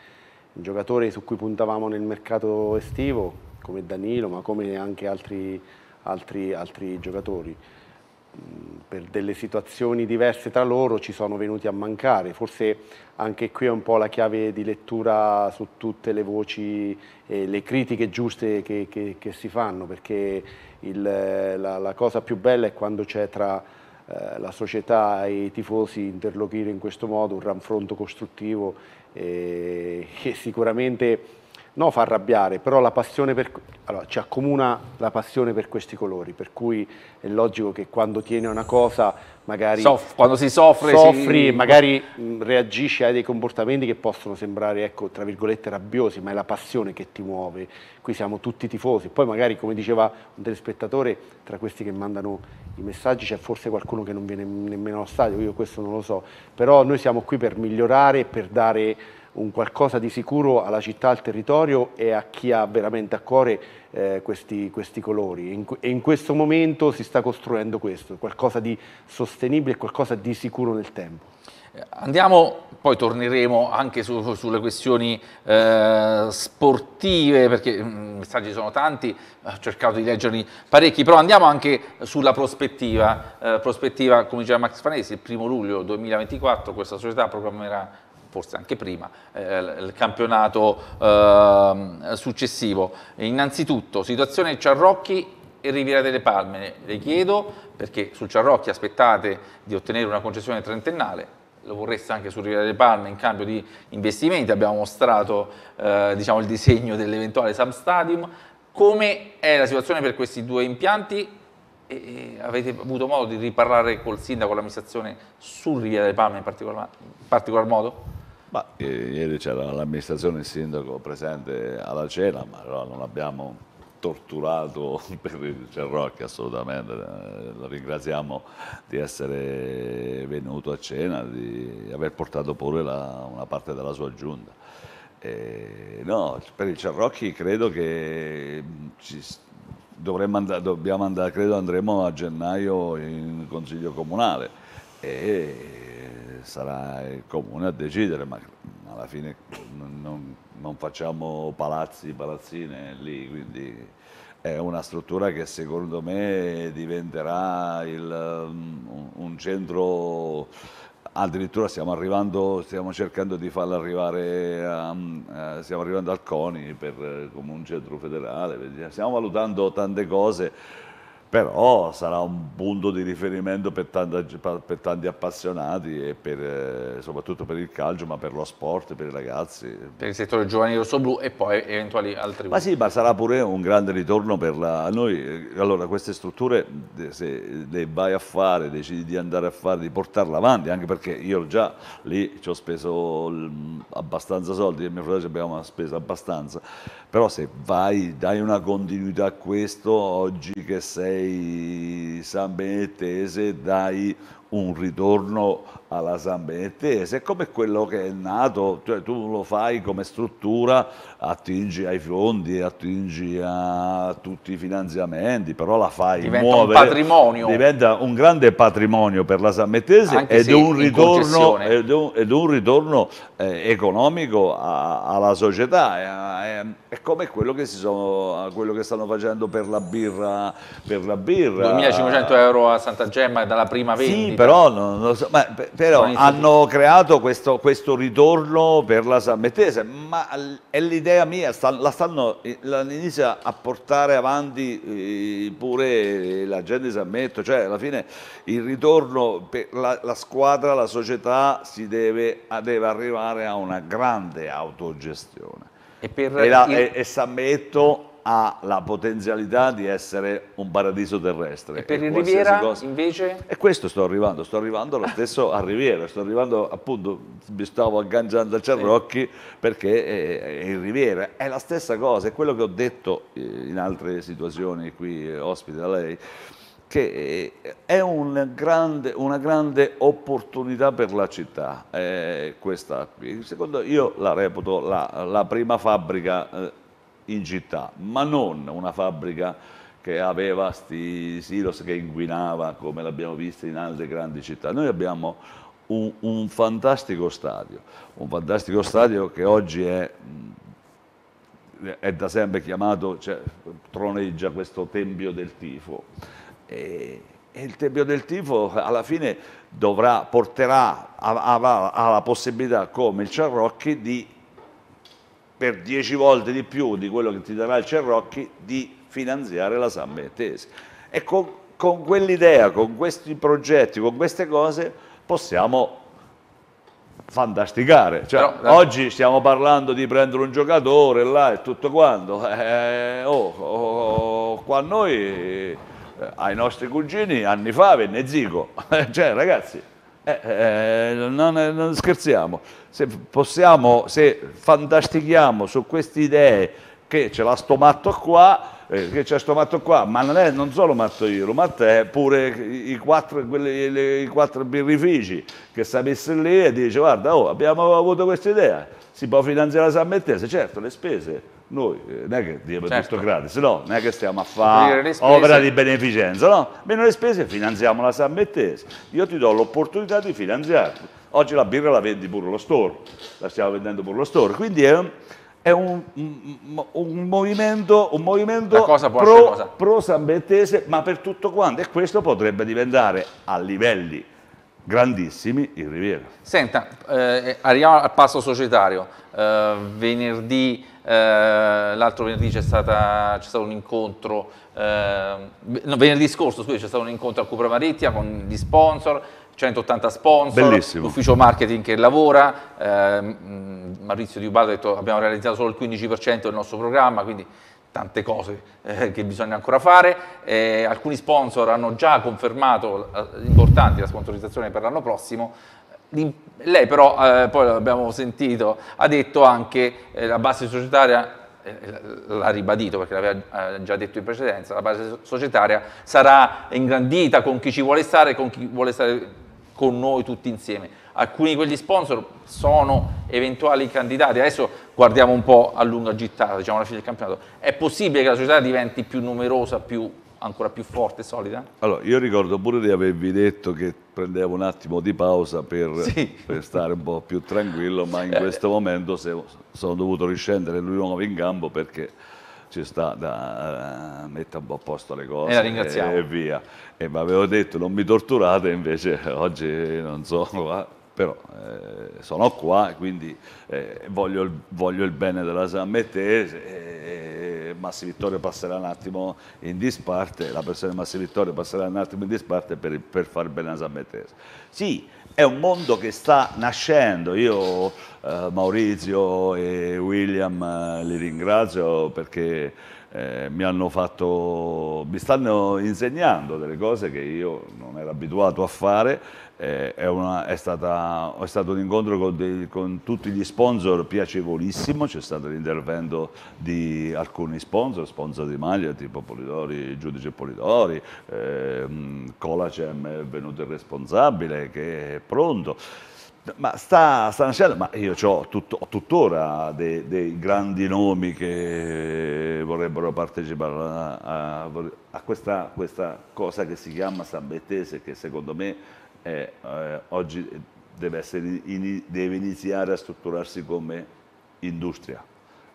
Un giocatore su cui puntavamo nel mercato estivo, come Danilo, ma come anche altri, altri, altri giocatori mm, per delle situazioni diverse tra loro ci sono venuti a mancare. Forse anche qui è un po' la chiave di lettura su tutte le voci e le critiche giuste che, che, che si fanno, perché il, la, la cosa più bella è quando c'è tra eh, la società e i tifosi interlochire in questo modo, un ranfronto costruttivo eh, che sicuramente no fa arrabbiare, però la passione per, allora, ci accomuna la passione per questi colori, per cui è logico che quando tieni una cosa, magari... Soff quando si soffre... Soffri, si... Boh. magari mm, reagisci a dei comportamenti che possono sembrare, ecco, tra virgolette rabbiosi, ma è la passione che ti muove. Qui siamo tutti tifosi. Poi magari, come diceva un telespettatore, tra questi che mandano i messaggi c'è forse qualcuno che non viene nemmeno allo stadio, io questo non lo so. Però noi siamo qui per migliorare e per dare un qualcosa di sicuro alla città, al territorio e a chi ha veramente a cuore eh, questi, questi, colori. In, e in questo momento si sta costruendo questo, qualcosa di sostenibile, qualcosa di sicuro nel tempo. Eh, andiamo, poi torneremo anche su, sulle questioni eh, sportive, perché mm, i messaggi sono tanti, ho cercato di leggerli parecchi, però andiamo anche sulla prospettiva. Eh, prospettiva, come diceva Max Fanesi, il primo luglio 2024 questa società programmerà forse anche prima, eh, il campionato eh, successivo. innanzitutto, situazione Ciarrocchi e Riviera delle Palme, le chiedo perché sul Ciarrocchi aspettate di ottenere una concessione trentennale, lo vorreste anche su Riviera delle Palme in cambio di investimenti, abbiamo mostrato eh, diciamo, il disegno dell'eventuale Stadium. come è la situazione per questi due impianti e avete avuto modo di riparlare col sindaco, l'amministrazione sul Riviera delle Palme in particolar, in particolar modo? Ma, eh, ieri c'era l'amministrazione e il sindaco presente alla cena, ma allora non abbiamo torturato per il Cerrocchi assolutamente, eh, lo ringraziamo di essere venuto a cena, di aver portato pure la, una parte della sua giunta. E, eh, no, per il Cerrocchi credo che ci, andare, dobbiamo andare, credo andremo a gennaio in consiglio comunale. E, sarà il comune a decidere, ma alla fine non, non facciamo palazzi, palazzine lì, quindi è una struttura che secondo me diventerà il, mm, un, centro addirittura stiamo arrivando, stiamo cercando di farla arrivare, a, stiamo arrivando al CONI per, eh, come un centro federale, stiamo valutando tante cose, però sarà un punto di riferimento per tanti, per tanti appassionati e per, eh, soprattutto per il calcio, ma per lo sport, per i ragazzi. Per il settore giovanile rosso-blu e poi eventuali altri. Ma sì, ma sarà pure un grande ritorno per la... Noi, eh, allora, queste strutture, eh, se le vai a fare, decidi di andare a fare, di portarle avanti, anche perché io già lì ci ho speso mm, abbastanza soldi, e mio fratello ci abbiamo speso abbastanza però se vai, dai una continuità a questo, oggi che sei San Benettese, dai un ritorno alla San Benettese, è come quello che è nato, cioè tu lo fai come struttura, attingi ai fondi, attingi a tutti i finanziamenti, però la fai diventa muovere, un patrimonio. diventa un grande patrimonio per la San Benettese ed, ed, un ritorno, ed un, ed un ritorno eh, economico a, alla società, eh, Ehm, è come quello che, sono, quello che, stanno facendo per la birra. Per la birra. 2500 euro a Santa Gemma dalla prima vendita. Sì, però, non, non so, ma, però hanno creato questo, questo, ritorno per la San ma è l'idea mia, la stanno la inizia a portare avanti pure la gente di San cioè alla fine il ritorno per la, la squadra, la società si deve, deve arrivare a una grande autogestione. E, per e, la, il... e, e Sammetto ha la potenzialità di essere un paradiso terrestre. E per il Riviera cosa. invece? E questo sto arrivando, sto arrivando lo stesso a Riviera, sto arrivando appunto, mi stavo agganciando a Cerrocchi sì. perché è, eh, è eh, il Riviera, è la stessa cosa, è quello che ho detto eh, in altre situazioni qui ospite da lei, che eh, è un grande, una grande opportunità per la città, eh, questa qui. Secondo io la reputo la, la prima fabbrica eh, in città, ma non una fabbrica che aveva questi silos che inguinava come l'abbiamo visto in altre grandi città. Noi abbiamo un, un fantastico stadio, un fantastico stadio che oggi è è da sempre chiamato, cioè, troneggia questo tempio del tifo e, e il tempio del tifo alla fine dovrà, porterà, alla possibilità come il Cerrocchi di per dieci volte di più di quello che ti darà il Cerrocchi di finanziare la San Benettese. E con, con quell'idea, con questi progetti, con queste cose possiamo fantasticare. Cioè, Però, no. Oggi stiamo parlando di prendere un giocatore là e tutto quanto. Eh, oh, oh, oh qua noi eh, ai nostri cugini anni fa venne Zico, cioè ragazzi, eh, eh, non, eh, non, scherziamo, se possiamo, se fantastichiamo su queste idee che ce l'ha sto matto qua, eh, che c'è sto matto qua, ma non è non solo matto io, lo matto è pure i quattro, quelli, le, i quattro birrifici che si messo lì e dice guarda oh, abbiamo avuto questa idea, si può finanziare la San Mettese, certo le spese, noi eh, non è che diamo certo. gratis, no, non è che stiamo a fare opera di beneficenza, no, meno le spese finanziamo la San Bettese, io ti do l'opportunità di finanziarti, oggi la birra la vendi pure lo store, la stiamo vendendo pure lo store, quindi è, è un, un, un, movimento, un movimento pro, pro San Bettese, ma per tutto quanto, e questo potrebbe diventare a livelli grandissimi in Riviera. Senta, eh, arriviamo al passo societario, eh, venerdì eh, l'altro venerdì c'è, stato un incontro, eh, no, venerdì scorso c'è stato un incontro a Cupra Marittia con gli sponsor, 180 sponsor, Bellissimo. l'ufficio marketing che lavora, eh, mm, Maurizio Di Ubaldo ha detto abbiamo realizzato solo il 15% del nostro programma, quindi tante cose eh, che bisogna ancora fare, eh, alcuni sponsor hanno già confermato eh, importanti la sponsorizzazione per l'anno prossimo, lei però, eh, poi l'abbiamo sentito, ha detto anche eh, la base societaria eh, l'ha ribadito perché l'aveva eh, già detto in precedenza, la base societaria sarà ingrandita con chi ci vuole stare, e con chi vuole stare con noi tutti insieme. Alcuni di quegli sponsor sono eventuali candidati, adesso guardiamo un po' a lunga gittata, diciamo alla fine del campionato, è possibile che la società diventi più numerosa, più ancora più forte e solida? Allora, io ricordo pure di avervi detto che prendevo un attimo di pausa per, sì. per stare un po' più tranquillo, ma in eh. questo momento se, sono dovuto riscendere lui nuovo in gambo perché ci sta da uh, mettere un po' a posto le cose e, la ringraziamo. e via. E mi avevo detto non mi torturate, invece oggi non so però eh, sono qua, quindi eh, voglio, il, voglio, il, bene della Sammettese. e Massi Vittorio passerà un attimo in disparte, la persona di Massi Vittorio passerà un attimo in disparte per, per far bene alla Sammettese. Sì, è un mondo che sta nascendo, io eh, Maurizio e William eh, li ringrazio perché eh, mi hanno fatto, mi stanno insegnando delle cose che io non ero abituato a fare eh, è, una, è, stata, è, stato un incontro con, dei, con tutti gli sponsor piacevolissimo, c'è stato l'intervento di alcuni sponsor, sponsor di maglia tipo Polidori, Giudice Polidori, eh, Colacem è venuto il responsabile che è pronto. Ma sta, sta nascendo, ma io ho, tut, ho tuttora dei, dei, grandi nomi che vorrebbero partecipare a, a, a questa, questa, cosa che si chiama San che secondo me eh, eh, oggi deve, essere, deve, iniziare a strutturarsi come industria.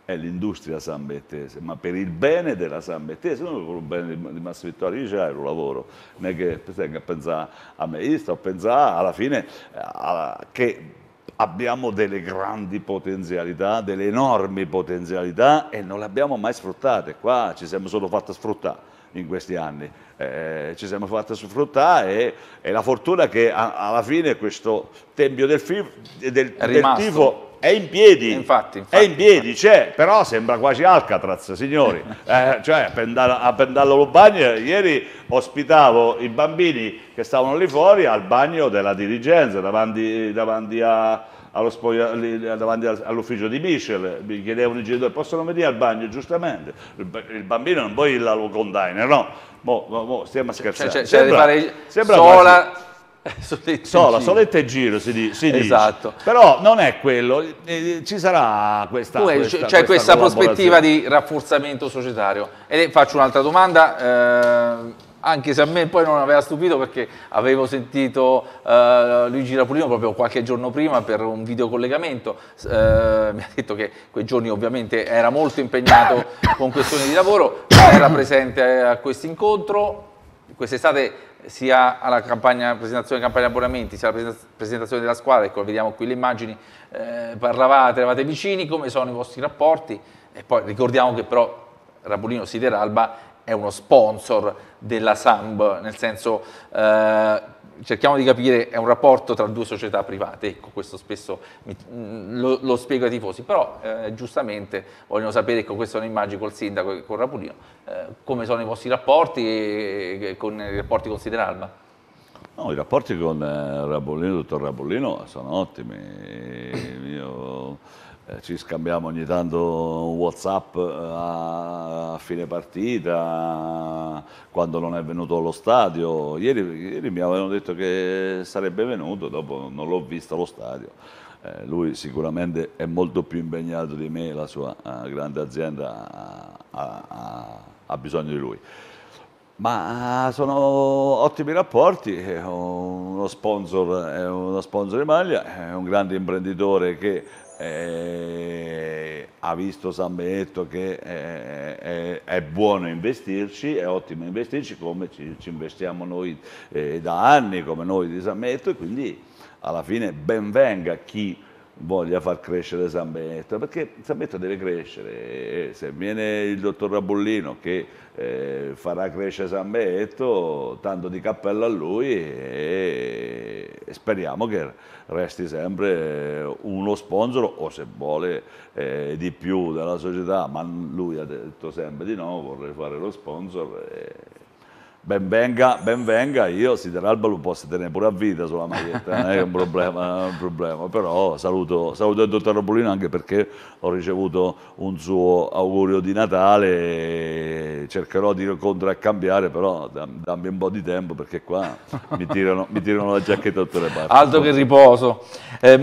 È l'industria sambettese, ma per il bene della sambettese, non per il bene di Massa Vittorio, io c'è un lavoro, non è che tengo a pensare a me, io sto a pensare alla fine eh, alla, che abbiamo delle grandi potenzialità, delle enormi potenzialità e non le abbiamo mai sfruttate, qua ci siamo solo fatti sfruttare in questi anni. Eh, ci siamo fatti sfruttare e, e la fortuna che a, alla fine questo tempio del, fi, del, è del tifo è in piedi, infatti, infatti, è in piedi, c'è, però sembra quasi Alcatraz, signori. eh, cioè, a Pendalo, Lubagna, ieri ospitavo i bambini che stavano lì fuori al bagno della dirigenza, davanti, davanti a, spoglio, davanti all'ufficio di Michel, mi chiedevano i genitori, possono venire al bagno, giustamente, il bambino non la lo condanna, no, mo, mo, mo, stiamo cioè, cioè, scherzando. Cioè, cioè, sembra, fare sembra sola... Quasi... Sola, e giro si, di, si esatto. dice. Però non è quello, eh, eh, ci sarà questa C'è questa, questa prospettiva di rafforzamento societario. E faccio un'altra domanda, eh, anche se a me poi non aveva stupito perché avevo sentito eh, Luigi Rapolino proprio qualche giorno prima per un videocollegamento, eh, mi ha detto che quei giorni ovviamente era molto impegnato con questioni di lavoro, era presente a questo incontro, quest'estate sia alla campagna, presentazione campagna abbonamenti, sia alla presentazione della squadra, ecco vediamo qui le immagini, eh, parlavate, eravate vicini, come sono i vostri rapporti e poi ricordiamo che però Rapolino Sideralba è uno sponsor della SAMB, nel senso eh, cerchiamo di capire, è un rapporto tra due società private, ecco questo spesso mi, mm, lo, lo, spiego ai tifosi, però eh, giustamente vogliono sapere, ecco questa è un'immagine col sindaco e con Rapulino, eh, come sono i vostri rapporti e, e con i rapporti con Sideralba? No, i rapporti con eh, Rabolino, dottor Rabolino, sono ottimi. Io eh, ci scambiamo ogni tanto un Whatsapp eh, a, fine partita, quando non è venuto allo stadio. Ieri, ieri, mi avevano detto che sarebbe venuto, dopo non l'ho visto allo stadio. Eh, lui sicuramente è molto più impegnato di me, la sua uh, grande azienda ha uh, bisogno di lui. Ma sono ottimi rapporti, uno sponsor, è uno sponsor di maglia, è un grande imprenditore che eh, ha visto San Benedetto che è, eh, eh, è, è, buono investirci, è ottimo investirci come ci, ci investiamo noi eh, da anni, come noi di San Benedetto e quindi alla fine ben venga chi voglia far crescere San Benedetto, perché San Benedetto deve crescere, se viene il dottor Rabollino che eh, farà crescere San Benedetto, tanto di cappello a lui e, e speriamo che resti sempre uno sponsor o se vuole eh, di più della società, ma lui ha detto sempre di no, vorrei fare lo sponsor. E, ben venga, ben venga, io Sider lo posso tenere pure a vita sulla maglietta, non è un problema, non è un problema. però saluto, saluto il dottor Ropolino anche perché ho ricevuto un suo augurio di Natale, cercherò di contraccambiare, però dammi un po' di tempo perché qua mi tirano, mi tirano la giacchetta da tutte le parti. Altro che riposo. Eh,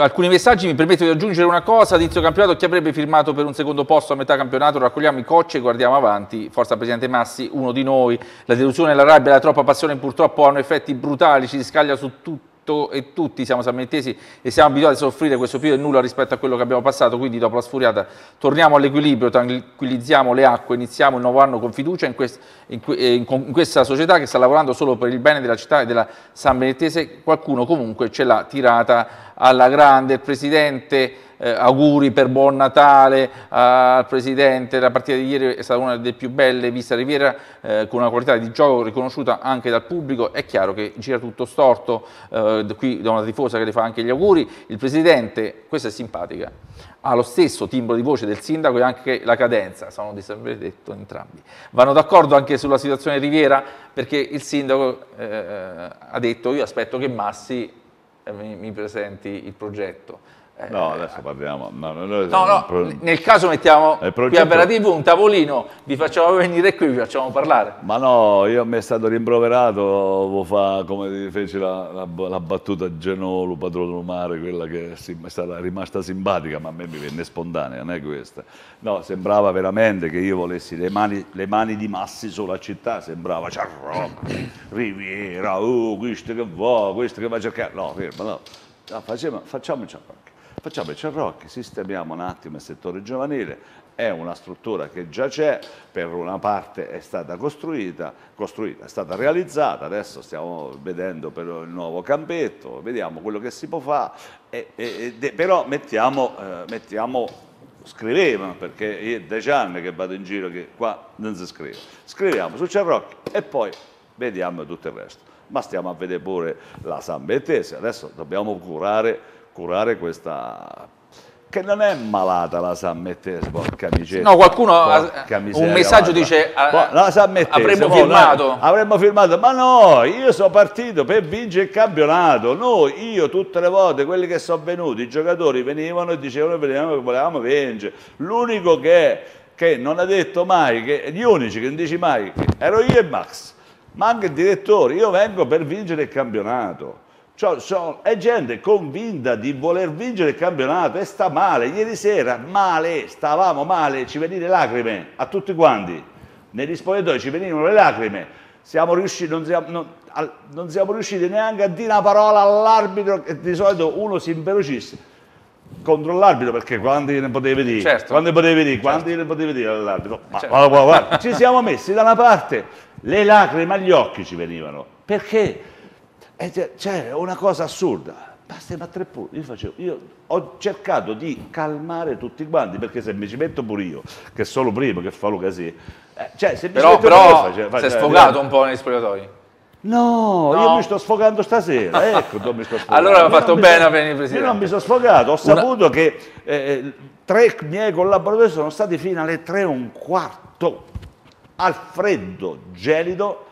alcuni messaggi mi permetto di aggiungere una cosa, ad campionato chi avrebbe firmato per un secondo posto a metà campionato, raccogliamo i cocci e guardiamo avanti, forza Presidente Massi, uno di noi, la delusione, la rabbia, la troppa passione purtroppo hanno effetti brutali, ci scaglia su tutto e tutti siamo sammentesi e siamo abituati a soffrire questo più e nulla rispetto a quello che abbiamo passato, quindi dopo la sfuriata torniamo all'equilibrio, tranquillizziamo le acque, iniziamo il nuovo anno con fiducia in, quest in, que eh, in, questa società che sta lavorando solo per il bene della città e della San Benettese, qualcuno comunque ce l'ha tirata alla grande, il Presidente eh, auguri per buon Natale eh, al Presidente, la partita di ieri è stata una delle più belle vista Riviera eh, con una qualità di gioco riconosciuta anche dal pubblico, è chiaro che gira tutto storto, eh, qui da una tifosa che le fa anche gli auguri, il Presidente, questa è simpatica, ha lo stesso timbro di voce del sindaco e anche la cadenza, sono di sempre detto entrambi. Vanno d'accordo anche sulla situazione Riviera perché il sindaco eh, ha detto io aspetto che Massi eh, mi, mi presenti il progetto. No, eh, adesso parliamo. No, no, no, pro... nel caso mettiamo progetto... qui a TV un tavolino, vi facciamo venire qui, vi facciamo parlare. Ma no, io mi è stato rimproverato, fa, come fece la, la, la battuta Genolo, Padrone Mare, quella che è stata rimasta simpatica, ma a me mi venne spontanea, non è questa. No, sembrava veramente che io volessi le mani, le mani di massi sulla città, sembrava Ciarrocco, Riviera, oh, uh, questo che vuoi, questo che va a cercare. No, ferma, no. no facciamo, facciamoci a facciamo il Cerrocchi, sistemiamo un attimo il settore giovanile, è una struttura che già c'è, per una parte è stata costruita, costruita, è stata realizzata, adesso stiamo vedendo per il nuovo campetto, vediamo quello che si può fare, e, e, de, però mettiamo, eh, mettiamo scrivevano, perché io dieci anni che vado in giro che qua non si scrive, scriviamo su Cerrocchi e poi vediamo tutto il resto, ma stiamo a vedere pure la San Bettese, adesso dobbiamo curare curare questa che non è malata la San Mettese, porca miseria. No, qualcuno porca ha miseria, un messaggio guarda. dice a, ah, la San Mettese, avremmo firmato. No, avremmo firmato, ma no, io sono partito per vincere il campionato. Noi, io tutte le volte, quelli che sono venuti, i giocatori venivano e dicevano che volevamo vincere. L'unico che, che, non ha detto mai, che, gli unici che non dici mai, ero io e Max, ma anche il direttore, io vengo per vincere il campionato cioè, sono, è gente convinta di voler vincere il campionato e sta male. Ieri sera male, stavamo male, ci venivano le lacrime a tutti quanti. Negli spogliatoi ci venivano le lacrime. Siamo riusciti, non, siamo, non, al, non siamo riusciti neanche a dire una parola all'arbitro, che di solito uno si invelocisse contro l'arbitro perché quanti ne potevi dire, certo. quando ne potevi dire, certo. ne potevi dire all'arbitro, ma, certo. ma, ma, ci siamo messi da una parte, le lacrime agli occhi ci venivano perché? cioè, c'era una cosa assurda. Basta ma tre punti. Io, facevo, io ho cercato di calmare tutti quanti, perché se mi ci metto pure io, che sono primo che fa Lucasì, eh, cioè se mi però, ci metto però pure io, faccio, sei eh, sfogato eh. un po' negli spogliatoi. No, no, io mi sto sfogando stasera, ecco dove mi sto sfogando. allora ha fatto bene a venire Presidente. Io non mi sono sfogato, ho saputo Una... che eh, eh, tre miei collaboratori sono stati fino alle tre e un quarto al freddo, gelido,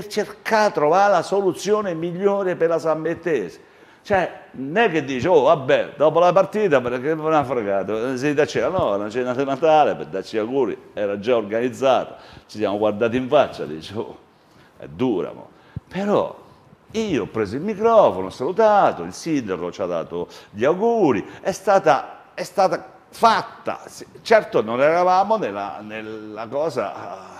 per cercare di trovare la soluzione migliore per la San Mettese. Cioè, non è che dici, oh vabbè, dopo la partita, perché non ha fregato, si da cena, no, una cena di Natale per darci gli auguri, era già organizzata, ci siamo guardati in faccia, dici, oh, è dura, mo. però io ho preso il microfono, ho salutato, il sindaco ci ha dato gli auguri, è stata, è stata fatta, certo non eravamo nella, nella cosa ah,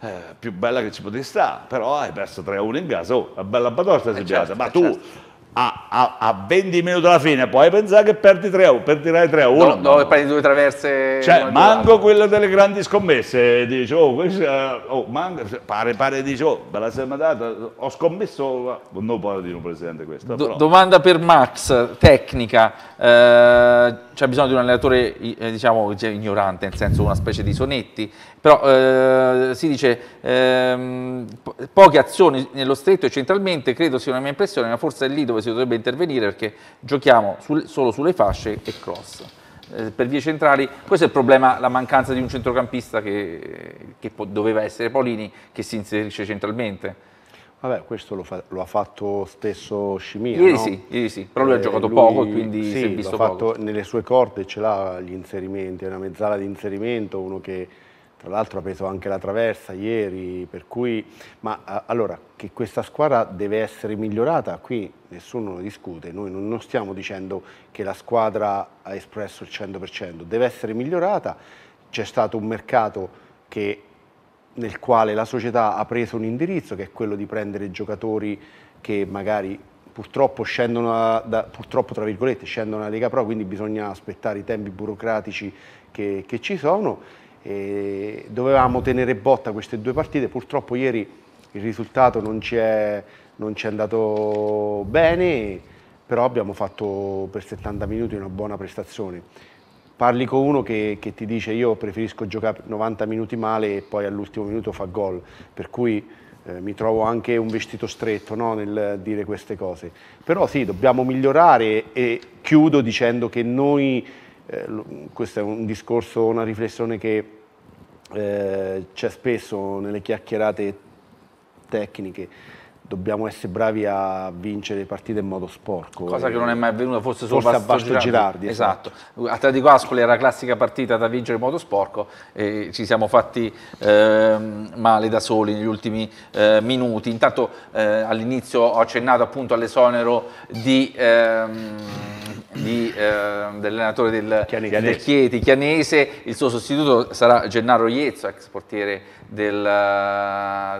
eh, più bella che ci potesse stare, però hai perso 3-1 in casa, oh, una bella batosta si eh, certo, ma tu eh, certo. a, a, a, 20 minuti dalla fine puoi pensare che perdi 3-1, perderai 3-1. No, dove no. prendi due traverse. Cioè, manco quella delle grandi scommesse, dice, oh, questa, oh manco, cioè, pare, pare, dice, oh, bella sermatata, ho scommesso, non può dire un presidente questo. Do, domanda per Max, tecnica, eh, c'è bisogno di un allenatore, eh, diciamo, cioè, ignorante, nel senso una specie di sonetti, però eh, si dice ehm, po poche azioni nello stretto e centralmente credo sia una mia impressione ma forse è lì dove si dovrebbe intervenire perché giochiamo sul, solo sulle fasce e cross eh, per vie centrali questo è il problema la mancanza di un centrocampista che, che doveva essere Paolini che si inserisce centralmente Vabbè, questo lo, fa lo ha fatto stesso Scimia. Ieri, no? sì, ieri sì, però lui eh, ha giocato lui, poco quindi sì, si è visto fatto poco. Nelle sue corde ce l'ha gli inserimenti, è una mezzala di inserimento, uno che tra l'altro ha preso anche la traversa ieri, per cui, ma eh, allora che questa squadra deve essere migliorata, qui nessuno lo discute, noi non, stiamo dicendo che la squadra ha espresso il 100%, deve essere migliorata, c'è stato un mercato che, nel quale la società ha preso un indirizzo che è quello di prendere giocatori che magari purtroppo scendono, da, purtroppo, tra virgolette, scendono alla Lega Pro, quindi bisogna aspettare i tempi burocratici che, che ci sono e dovevamo tenere botta queste due partite, purtroppo ieri il risultato non ci è, non ci è andato bene, però abbiamo fatto per 70 minuti una buona prestazione. Parli con uno che, che ti dice io preferisco giocare 90 minuti male e poi all'ultimo minuto fa gol, per cui eh, mi trovo anche un vestito stretto no, nel dire queste cose. Però sì, dobbiamo migliorare e chiudo dicendo che noi eh, questo è un discorso, una riflessione che eh, c'è spesso nelle chiacchierate tecniche dobbiamo essere bravi a vincere le partite in modo sporco. Cosa che non è mai avvenuta, forse solo forse a Basto Girardi. Girardi esatto. esatto. Atletico Ascoli era la classica partita da vincere in modo sporco e ci siamo fatti eh, male da soli negli ultimi eh, minuti. Intanto eh, all'inizio ho accennato appunto all'esonero di... Ehm, di, eh, dell'allenatore del, del Chieti, Chianese, il suo sostituto sarà Gennaro Iezzo, ex portiere del,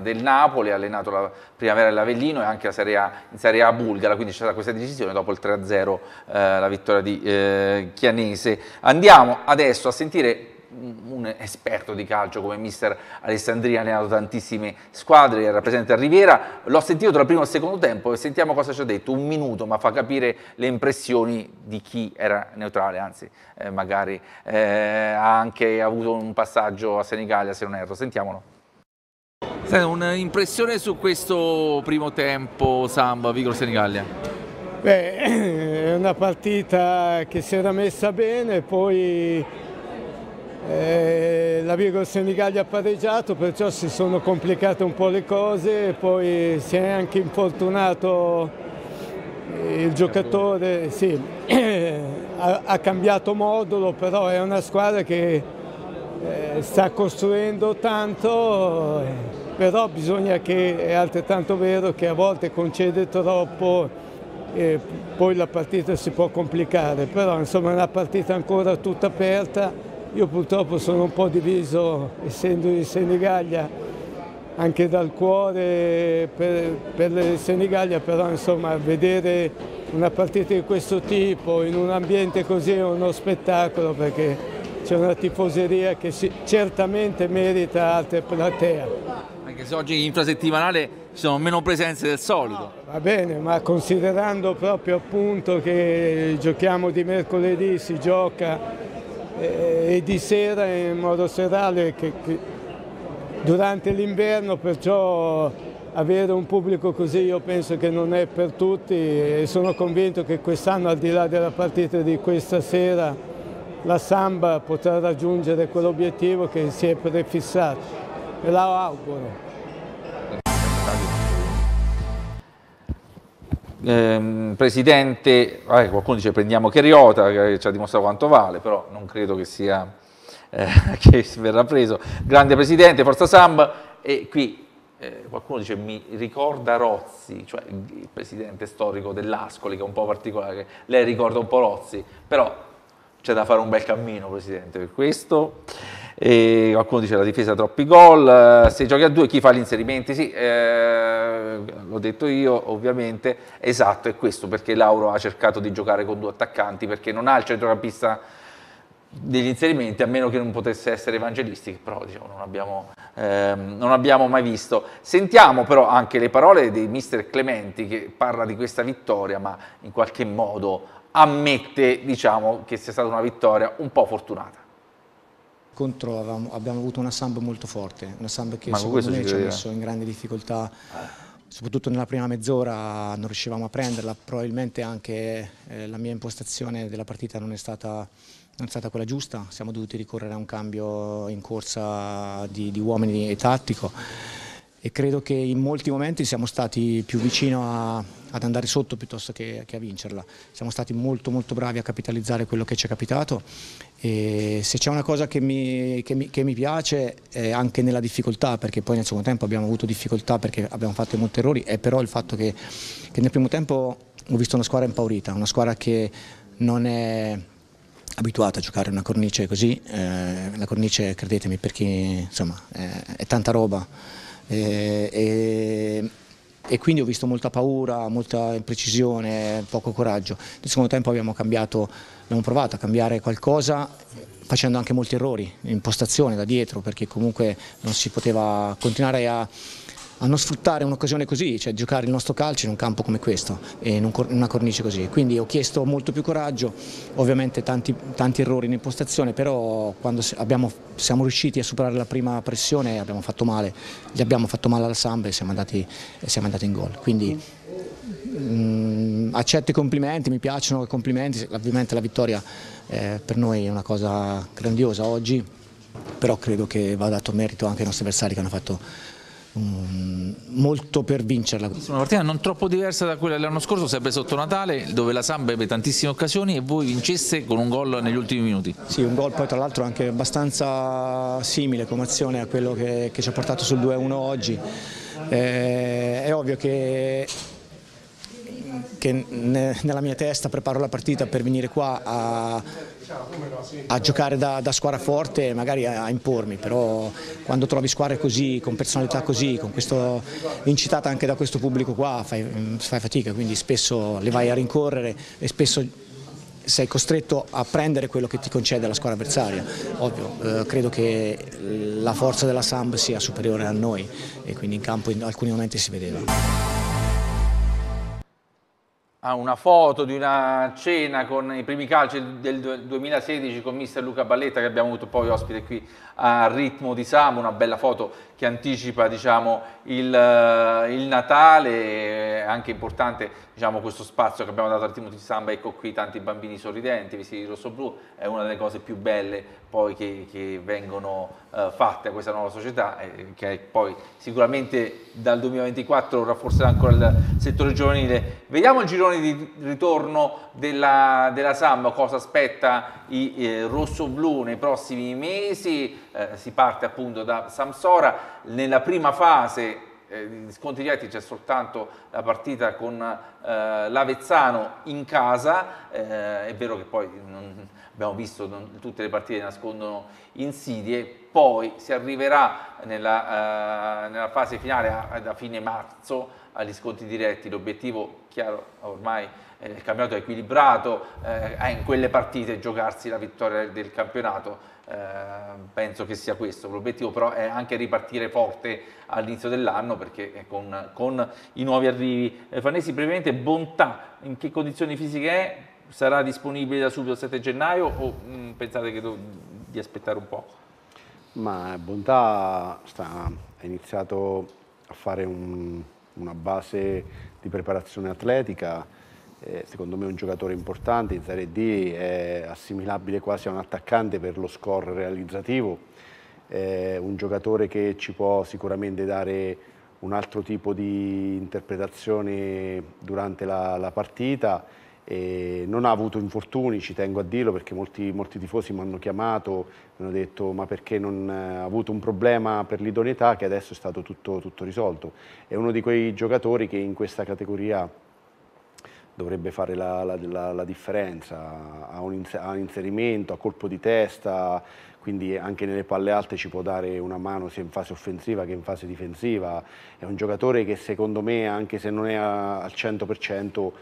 del Napoli, ha allenato la primavera e l'Avellino e anche la Serie A, in Serie A bulgara, quindi c'è stata questa decisione dopo il 3-0, eh, la vittoria di eh, Chianese. Andiamo adesso a sentire un esperto di calcio come mister Alessandrini ha allenato tantissime squadre, era presente a Riviera, l'ho sentito tra il primo e il secondo tempo e sentiamo cosa ci ha detto, un minuto ma fa capire le impressioni di chi era neutrale, anzi eh, magari eh, ha anche avuto un passaggio a Senigallia se non erro, sentiamolo. Un'impressione su questo primo tempo Samba, Vigor Senigallia? Beh, è una partita che si era messa bene, poi eh, la Vigor Senigallia ha pareggiato, perciò si sono complicate un po' le cose, poi si è anche infortunato il giocatore, sì, ha, ha cambiato modulo, però è una squadra che eh, sta costruendo tanto però bisogna che è altrettanto vero che a volte concede troppo e poi la partita si può complicare, però insomma è una partita ancora tutta aperta, io purtroppo sono un po' diviso essendo in Senigallia anche dal cuore per, per il Senigallia, però insomma vedere una partita di questo tipo in un ambiente così è uno spettacolo perché c'è una tifoseria che si, certamente merita altre platea oggi infrasettimanale ci sono meno presenze del solito. Va bene, ma considerando proprio appunto che giochiamo di mercoledì, si gioca eh, e di sera in modo serale che, che durante l'inverno, perciò avere un pubblico così io penso che non è per tutti e sono convinto che quest'anno al di là della partita di questa sera la Samba potrà raggiungere quell'obiettivo che si è prefissato e la auguro. ehm, presidente, eh, qualcuno dice prendiamo Cheriota che ci ha dimostrato quanto vale, però non credo che sia eh, che verrà preso, grande presidente, Forza Samba e qui eh, qualcuno dice mi ricorda Rozzi, cioè il presidente storico dell'Ascoli che è un po' particolare, lei ricorda un po' Rozzi, però c'è da fare un bel cammino presidente per questo. E qualcuno dice la difesa troppi gol, eh, se giochi a due chi fa gli inserimenti? Sì, eh, l'ho detto io ovviamente, esatto è questo perché Lauro ha cercato di giocare con due attaccanti perché non ha il centrocampista degli inserimenti, a meno che non potesse essere evangelisti, che però diciamo, non, abbiamo, ehm, non, abbiamo, mai visto. Sentiamo però anche le parole di mister Clementi che parla di questa vittoria, ma in qualche modo ammette diciamo, che sia stata una vittoria un po' fortunata contro avevamo, abbiamo avuto una samba molto forte, una samba che Ma secondo me ci, ci ha messo in grande difficoltà, eh. soprattutto nella prima mezz'ora non riuscivamo a prenderla, probabilmente anche eh, la mia impostazione della partita non è, stata, non è stata quella giusta, siamo dovuti ricorrere a un cambio in corsa di, di uomini e tattico e credo che in molti momenti siamo stati più vicini ad andare sotto piuttosto che, che, a vincerla. Siamo stati molto molto bravi a capitalizzare quello che ci è capitato e se c'è una cosa che mi, che mi, che mi piace anche nella difficoltà, perché poi nel secondo tempo abbiamo avuto difficoltà perché abbiamo fatto molti errori, è però il fatto che, che nel primo tempo ho visto una squadra impaurita, una squadra che non è abituata a giocare una cornice così, eh, la cornice credetemi per chi insomma è, è tanta roba e, eh, e, e, quindi ho visto molta paura, molta imprecisione, poco coraggio. Nel secondo tempo abbiamo cambiato, abbiamo provato a cambiare qualcosa facendo anche molti errori, impostazione da dietro perché comunque non si poteva continuare a a non sfruttare un'occasione così, cioè giocare il nostro calcio in un campo come questo e in una cornice così. Quindi ho chiesto molto più coraggio, ovviamente tanti, tanti errori in impostazione, però quando abbiamo, siamo riusciti a superare la prima pressione abbiamo fatto male, gli abbiamo fatto male alla Samba e siamo andati, siamo andati in gol. Quindi mh, mm. mm, accetto i complimenti, mi piacciono i complimenti, ovviamente la vittoria eh, per noi è una cosa grandiosa oggi, però credo che vada dato merito anche ai nostri avversari che hanno fatto Mm, molto per vincerla. Una partita non troppo diversa da quella dell'anno scorso, sempre sotto Natale, dove la Samba ebbe tantissime occasioni e voi vinceste con un gol negli ultimi minuti. Sì, un gol poi tra l'altro anche abbastanza simile come azione a quello che, che ci ha portato sul 2-1 oggi. Eh, è ovvio che che nella mia testa preparo la partita per venire qua a a giocare da, da squadra forte e magari a, a, impormi, però quando trovi squadre così, con personalità così, con questo, incitata anche da questo pubblico qua, fai, mm, fai fatica, quindi spesso le vai a rincorrere e spesso sei costretto a prendere quello che ti concede la squadra avversaria. Ovvio, eh, credo che la forza della Samb sia superiore a noi e quindi in campo in alcuni momenti si vedeva a una foto di una cena con i primi calci del 2016 con mister Luca Balletta che abbiamo avuto poi ospite qui a ritmo di Samo, una bella foto che anticipa diciamo, il, eh, il, Natale, è eh, anche importante diciamo, questo spazio che abbiamo dato al Timothy Samba, ecco qui tanti bambini sorridenti, vestiti di rosso-blu, è una delle cose più belle poi che, che vengono eh, fatte a questa nuova società, eh, che poi sicuramente dal 2024 rafforzerà ancora il settore giovanile. Vediamo il girone di ritorno della, della Samba, cosa aspetta i eh, rosso-blu nei prossimi mesi, eh, si parte appunto da Samsora, nella prima fase eh, di scontri diretti c'è soltanto la partita con eh, l'Avezzano in casa, eh, è vero che poi non, abbiamo visto non, tutte le partite nascondono insidie, poi si arriverà nella, eh, nella fase finale a, a, fine marzo agli scontri diretti, l'obiettivo chiaro ormai il campionato è equilibrato, eh, in quelle partite giocarsi la vittoria del campionato Ehm, penso che sia questo. L'obiettivo però è anche ripartire forte all'inizio dell'anno perché con, con, i nuovi arrivi eh, fanesi, brevemente Bontà in che condizioni fisiche è? Sarà disponibile da subito il 7 gennaio o mh, mm, pensate che di aspettare un po'? Ma Bontà sta, ha iniziato a fare un, una base di preparazione atletica eh, secondo me è un giocatore importante in Serie D, è assimilabile quasi a un attaccante per lo score realizzativo, è un giocatore che ci può sicuramente dare un altro tipo di interpretazione durante la, la partita, e non ha avuto infortuni, ci tengo a dirlo perché molti, molti tifosi mi hanno chiamato, mi hanno detto ma perché non eh, ha avuto un problema per l'idoneità che adesso è stato tutto, tutto risolto. È uno di quei giocatori che in questa categoria dovrebbe fare la, la, la, la differenza, ha un, ha un, inserimento, ha colpo di testa, quindi anche nelle palle alte ci può dare una mano sia in fase offensiva che in fase difensiva, è un giocatore che secondo me anche se non è al 100%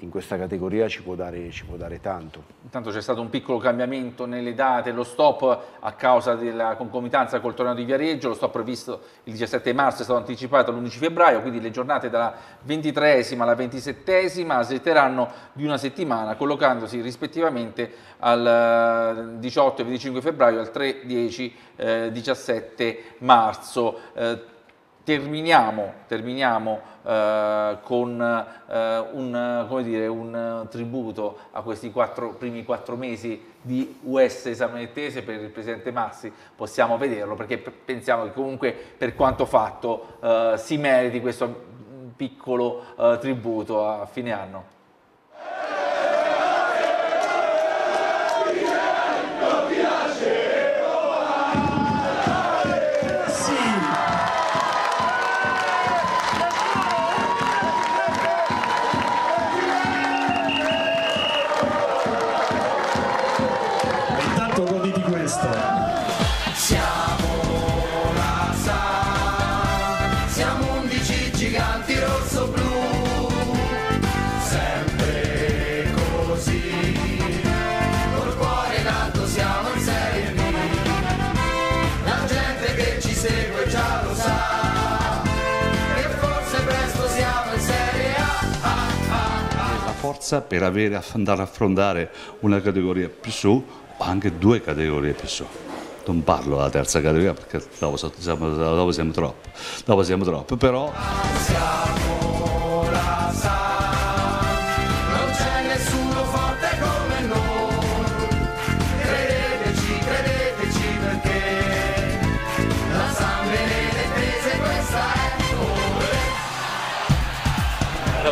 in questa categoria ci può, dare, ci può dare, tanto. Intanto c'è stato un piccolo cambiamento nelle date, lo stop a causa della concomitanza col torneo di Viareggio, lo stop previsto il 17 marzo è stato anticipato all'11 febbraio, quindi le giornate dalla 23esima alla 27esima slitteranno di una settimana, collocandosi rispettivamente al 18 eh, e 25 febbraio, al 3, 10, eh, 17 marzo. Eh, Terminiamo, terminiamo eh, con eh, un, dire, un, tributo a questi quattro, primi quattro mesi di US esamentese per il presidente Massi, possiamo vederlo perché pensiamo che comunque per quanto fatto eh, si meriti questo mm, piccolo eh, tributo a fine anno. forza per avere, andare a affrontare una categoria più su, o anche due categorie più su. Non parlo della terza categoria perché dopo siamo, dopo siamo troppo, dopo siamo troppo, però...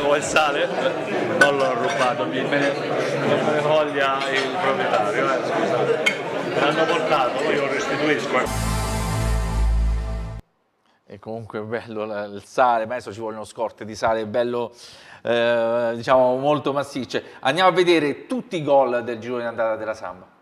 come il sale non l'ho rubato, me ne, me voglia il proprietario, eh, scusa. L'hanno portato, poi lo restituisco. E eh. comunque bello il sale, ma adesso ci vogliono scorte di sale, bello eh, diciamo molto massicce. Andiamo a vedere tutti i gol del giro di andata della Samba.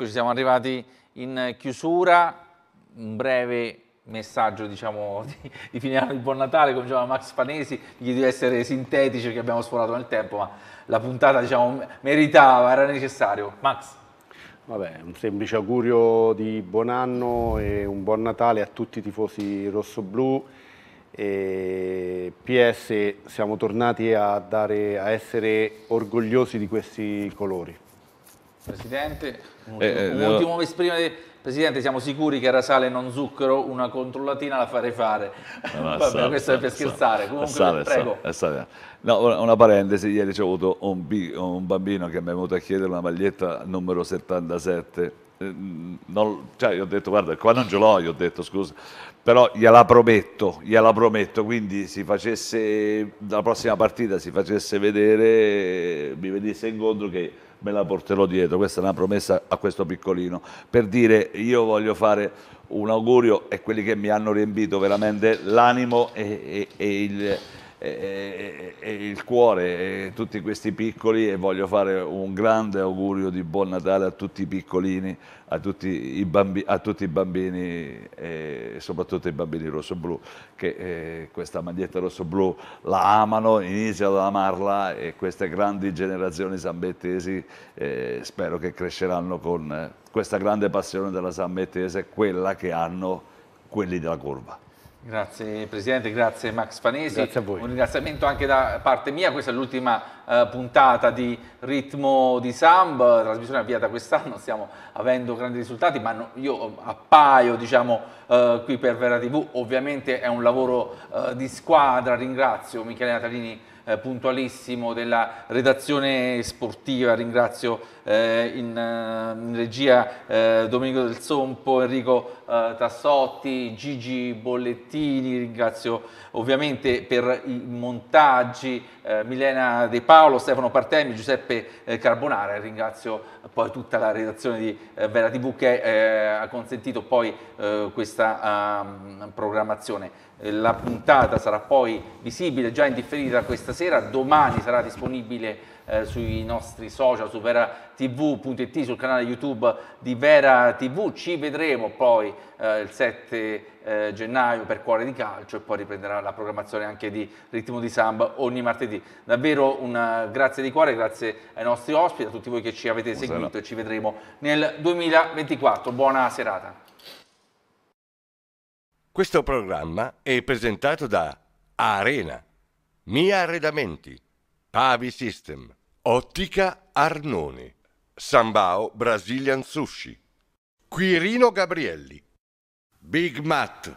Eccoci, siamo arrivati in chiusura, un breve messaggio diciamo, di, di fine anno di Buon Natale, come diceva Max Fanesi, gli chiedo di essere sintetici perché abbiamo sforato nel tempo, ma la puntata diciamo, meritava, era necessario. Max? Vabbè, un semplice augurio di buon anno e un buon Natale a tutti i tifosi rossoblù. E PS siamo tornati a, dare, a essere orgogliosi di questi colori. Presidente, eh, eh, un ultimo, eh, ultimo devo... esprimere. Presidente, siamo sicuri che era sale e non zucchero, una controllatina la farei fare. No, eh, no, Vabbè, sale, questo è per scherzare. Sale, Comunque, sale, prego. Sale, no, una parentesi, ieri ho avuto un, un, bambino che mi è venuto a chiedere una maglietta numero 77. Non, cioè, io ho detto, guarda, qua non ce l'ho, io ho detto, scusa, però gliela prometto, gliela prometto, quindi si facesse, la prossima partita si facesse vedere, mi venisse incontro che me la porterò dietro, questa è una promessa a questo piccolino, per dire io voglio fare un augurio a quelli che mi hanno riempito veramente l'animo e, e, e il e, e, e il cuore e tutti questi piccoli e voglio fare un grande augurio di buon Natale a tutti i piccolini, a tutti i, bambi, a tutti i bambini e soprattutto ai bambini rosso-blu che eh, questa maglietta rosso-blu la amano, iniziano ad amarla e queste grandi generazioni sambettesi eh, spero che cresceranno con eh, questa grande passione della sambettese, quella che hanno quelli della curva. Grazie Presidente, grazie Max Fanesi. Grazie a voi. Un ringraziamento anche da parte mia, questa è l'ultima eh, puntata di Ritmo di Samba, trasmissione avviata quest'anno, stiamo avendo grandi risultati, ma no, io appaio diciamo, eh, qui per Vera TV, ovviamente è un lavoro eh, di squadra, ringrazio Michele Natalini eh, puntualissimo della redazione sportiva, ringrazio eh, in, eh, in, regia Domenico Del Sompo, Enrico Tassotti, Gigi Bollettini, ringrazio ovviamente per i montaggi Milena De Paolo, Stefano Partemi, Giuseppe Carbonara, ringrazio poi tutta la redazione di Vera TV che ha consentito poi questa ehm, programmazione. Eh, la puntata sarà poi visibile già in differita questa sera, domani sarà disponibile eh, sui nostri social, su veratv.it, sul canale YouTube di Vera TV. Ci vedremo poi eh, il 7 eh, gennaio per Cuore di Calcio e poi riprenderà la programmazione anche di Ritmo di Samba ogni martedì. Davvero un eh, grazie di cuore, grazie ai nostri ospiti, a tutti voi che ci avete Buonasera. seguito e ci vedremo nel 2024. Buona serata. Questo programma è presentato da Arena, Mia Arredamenti, Pavi System, Ottica Arnone, Sambao Brazilian Sushi, Quirino Gabrielli, Big Matt.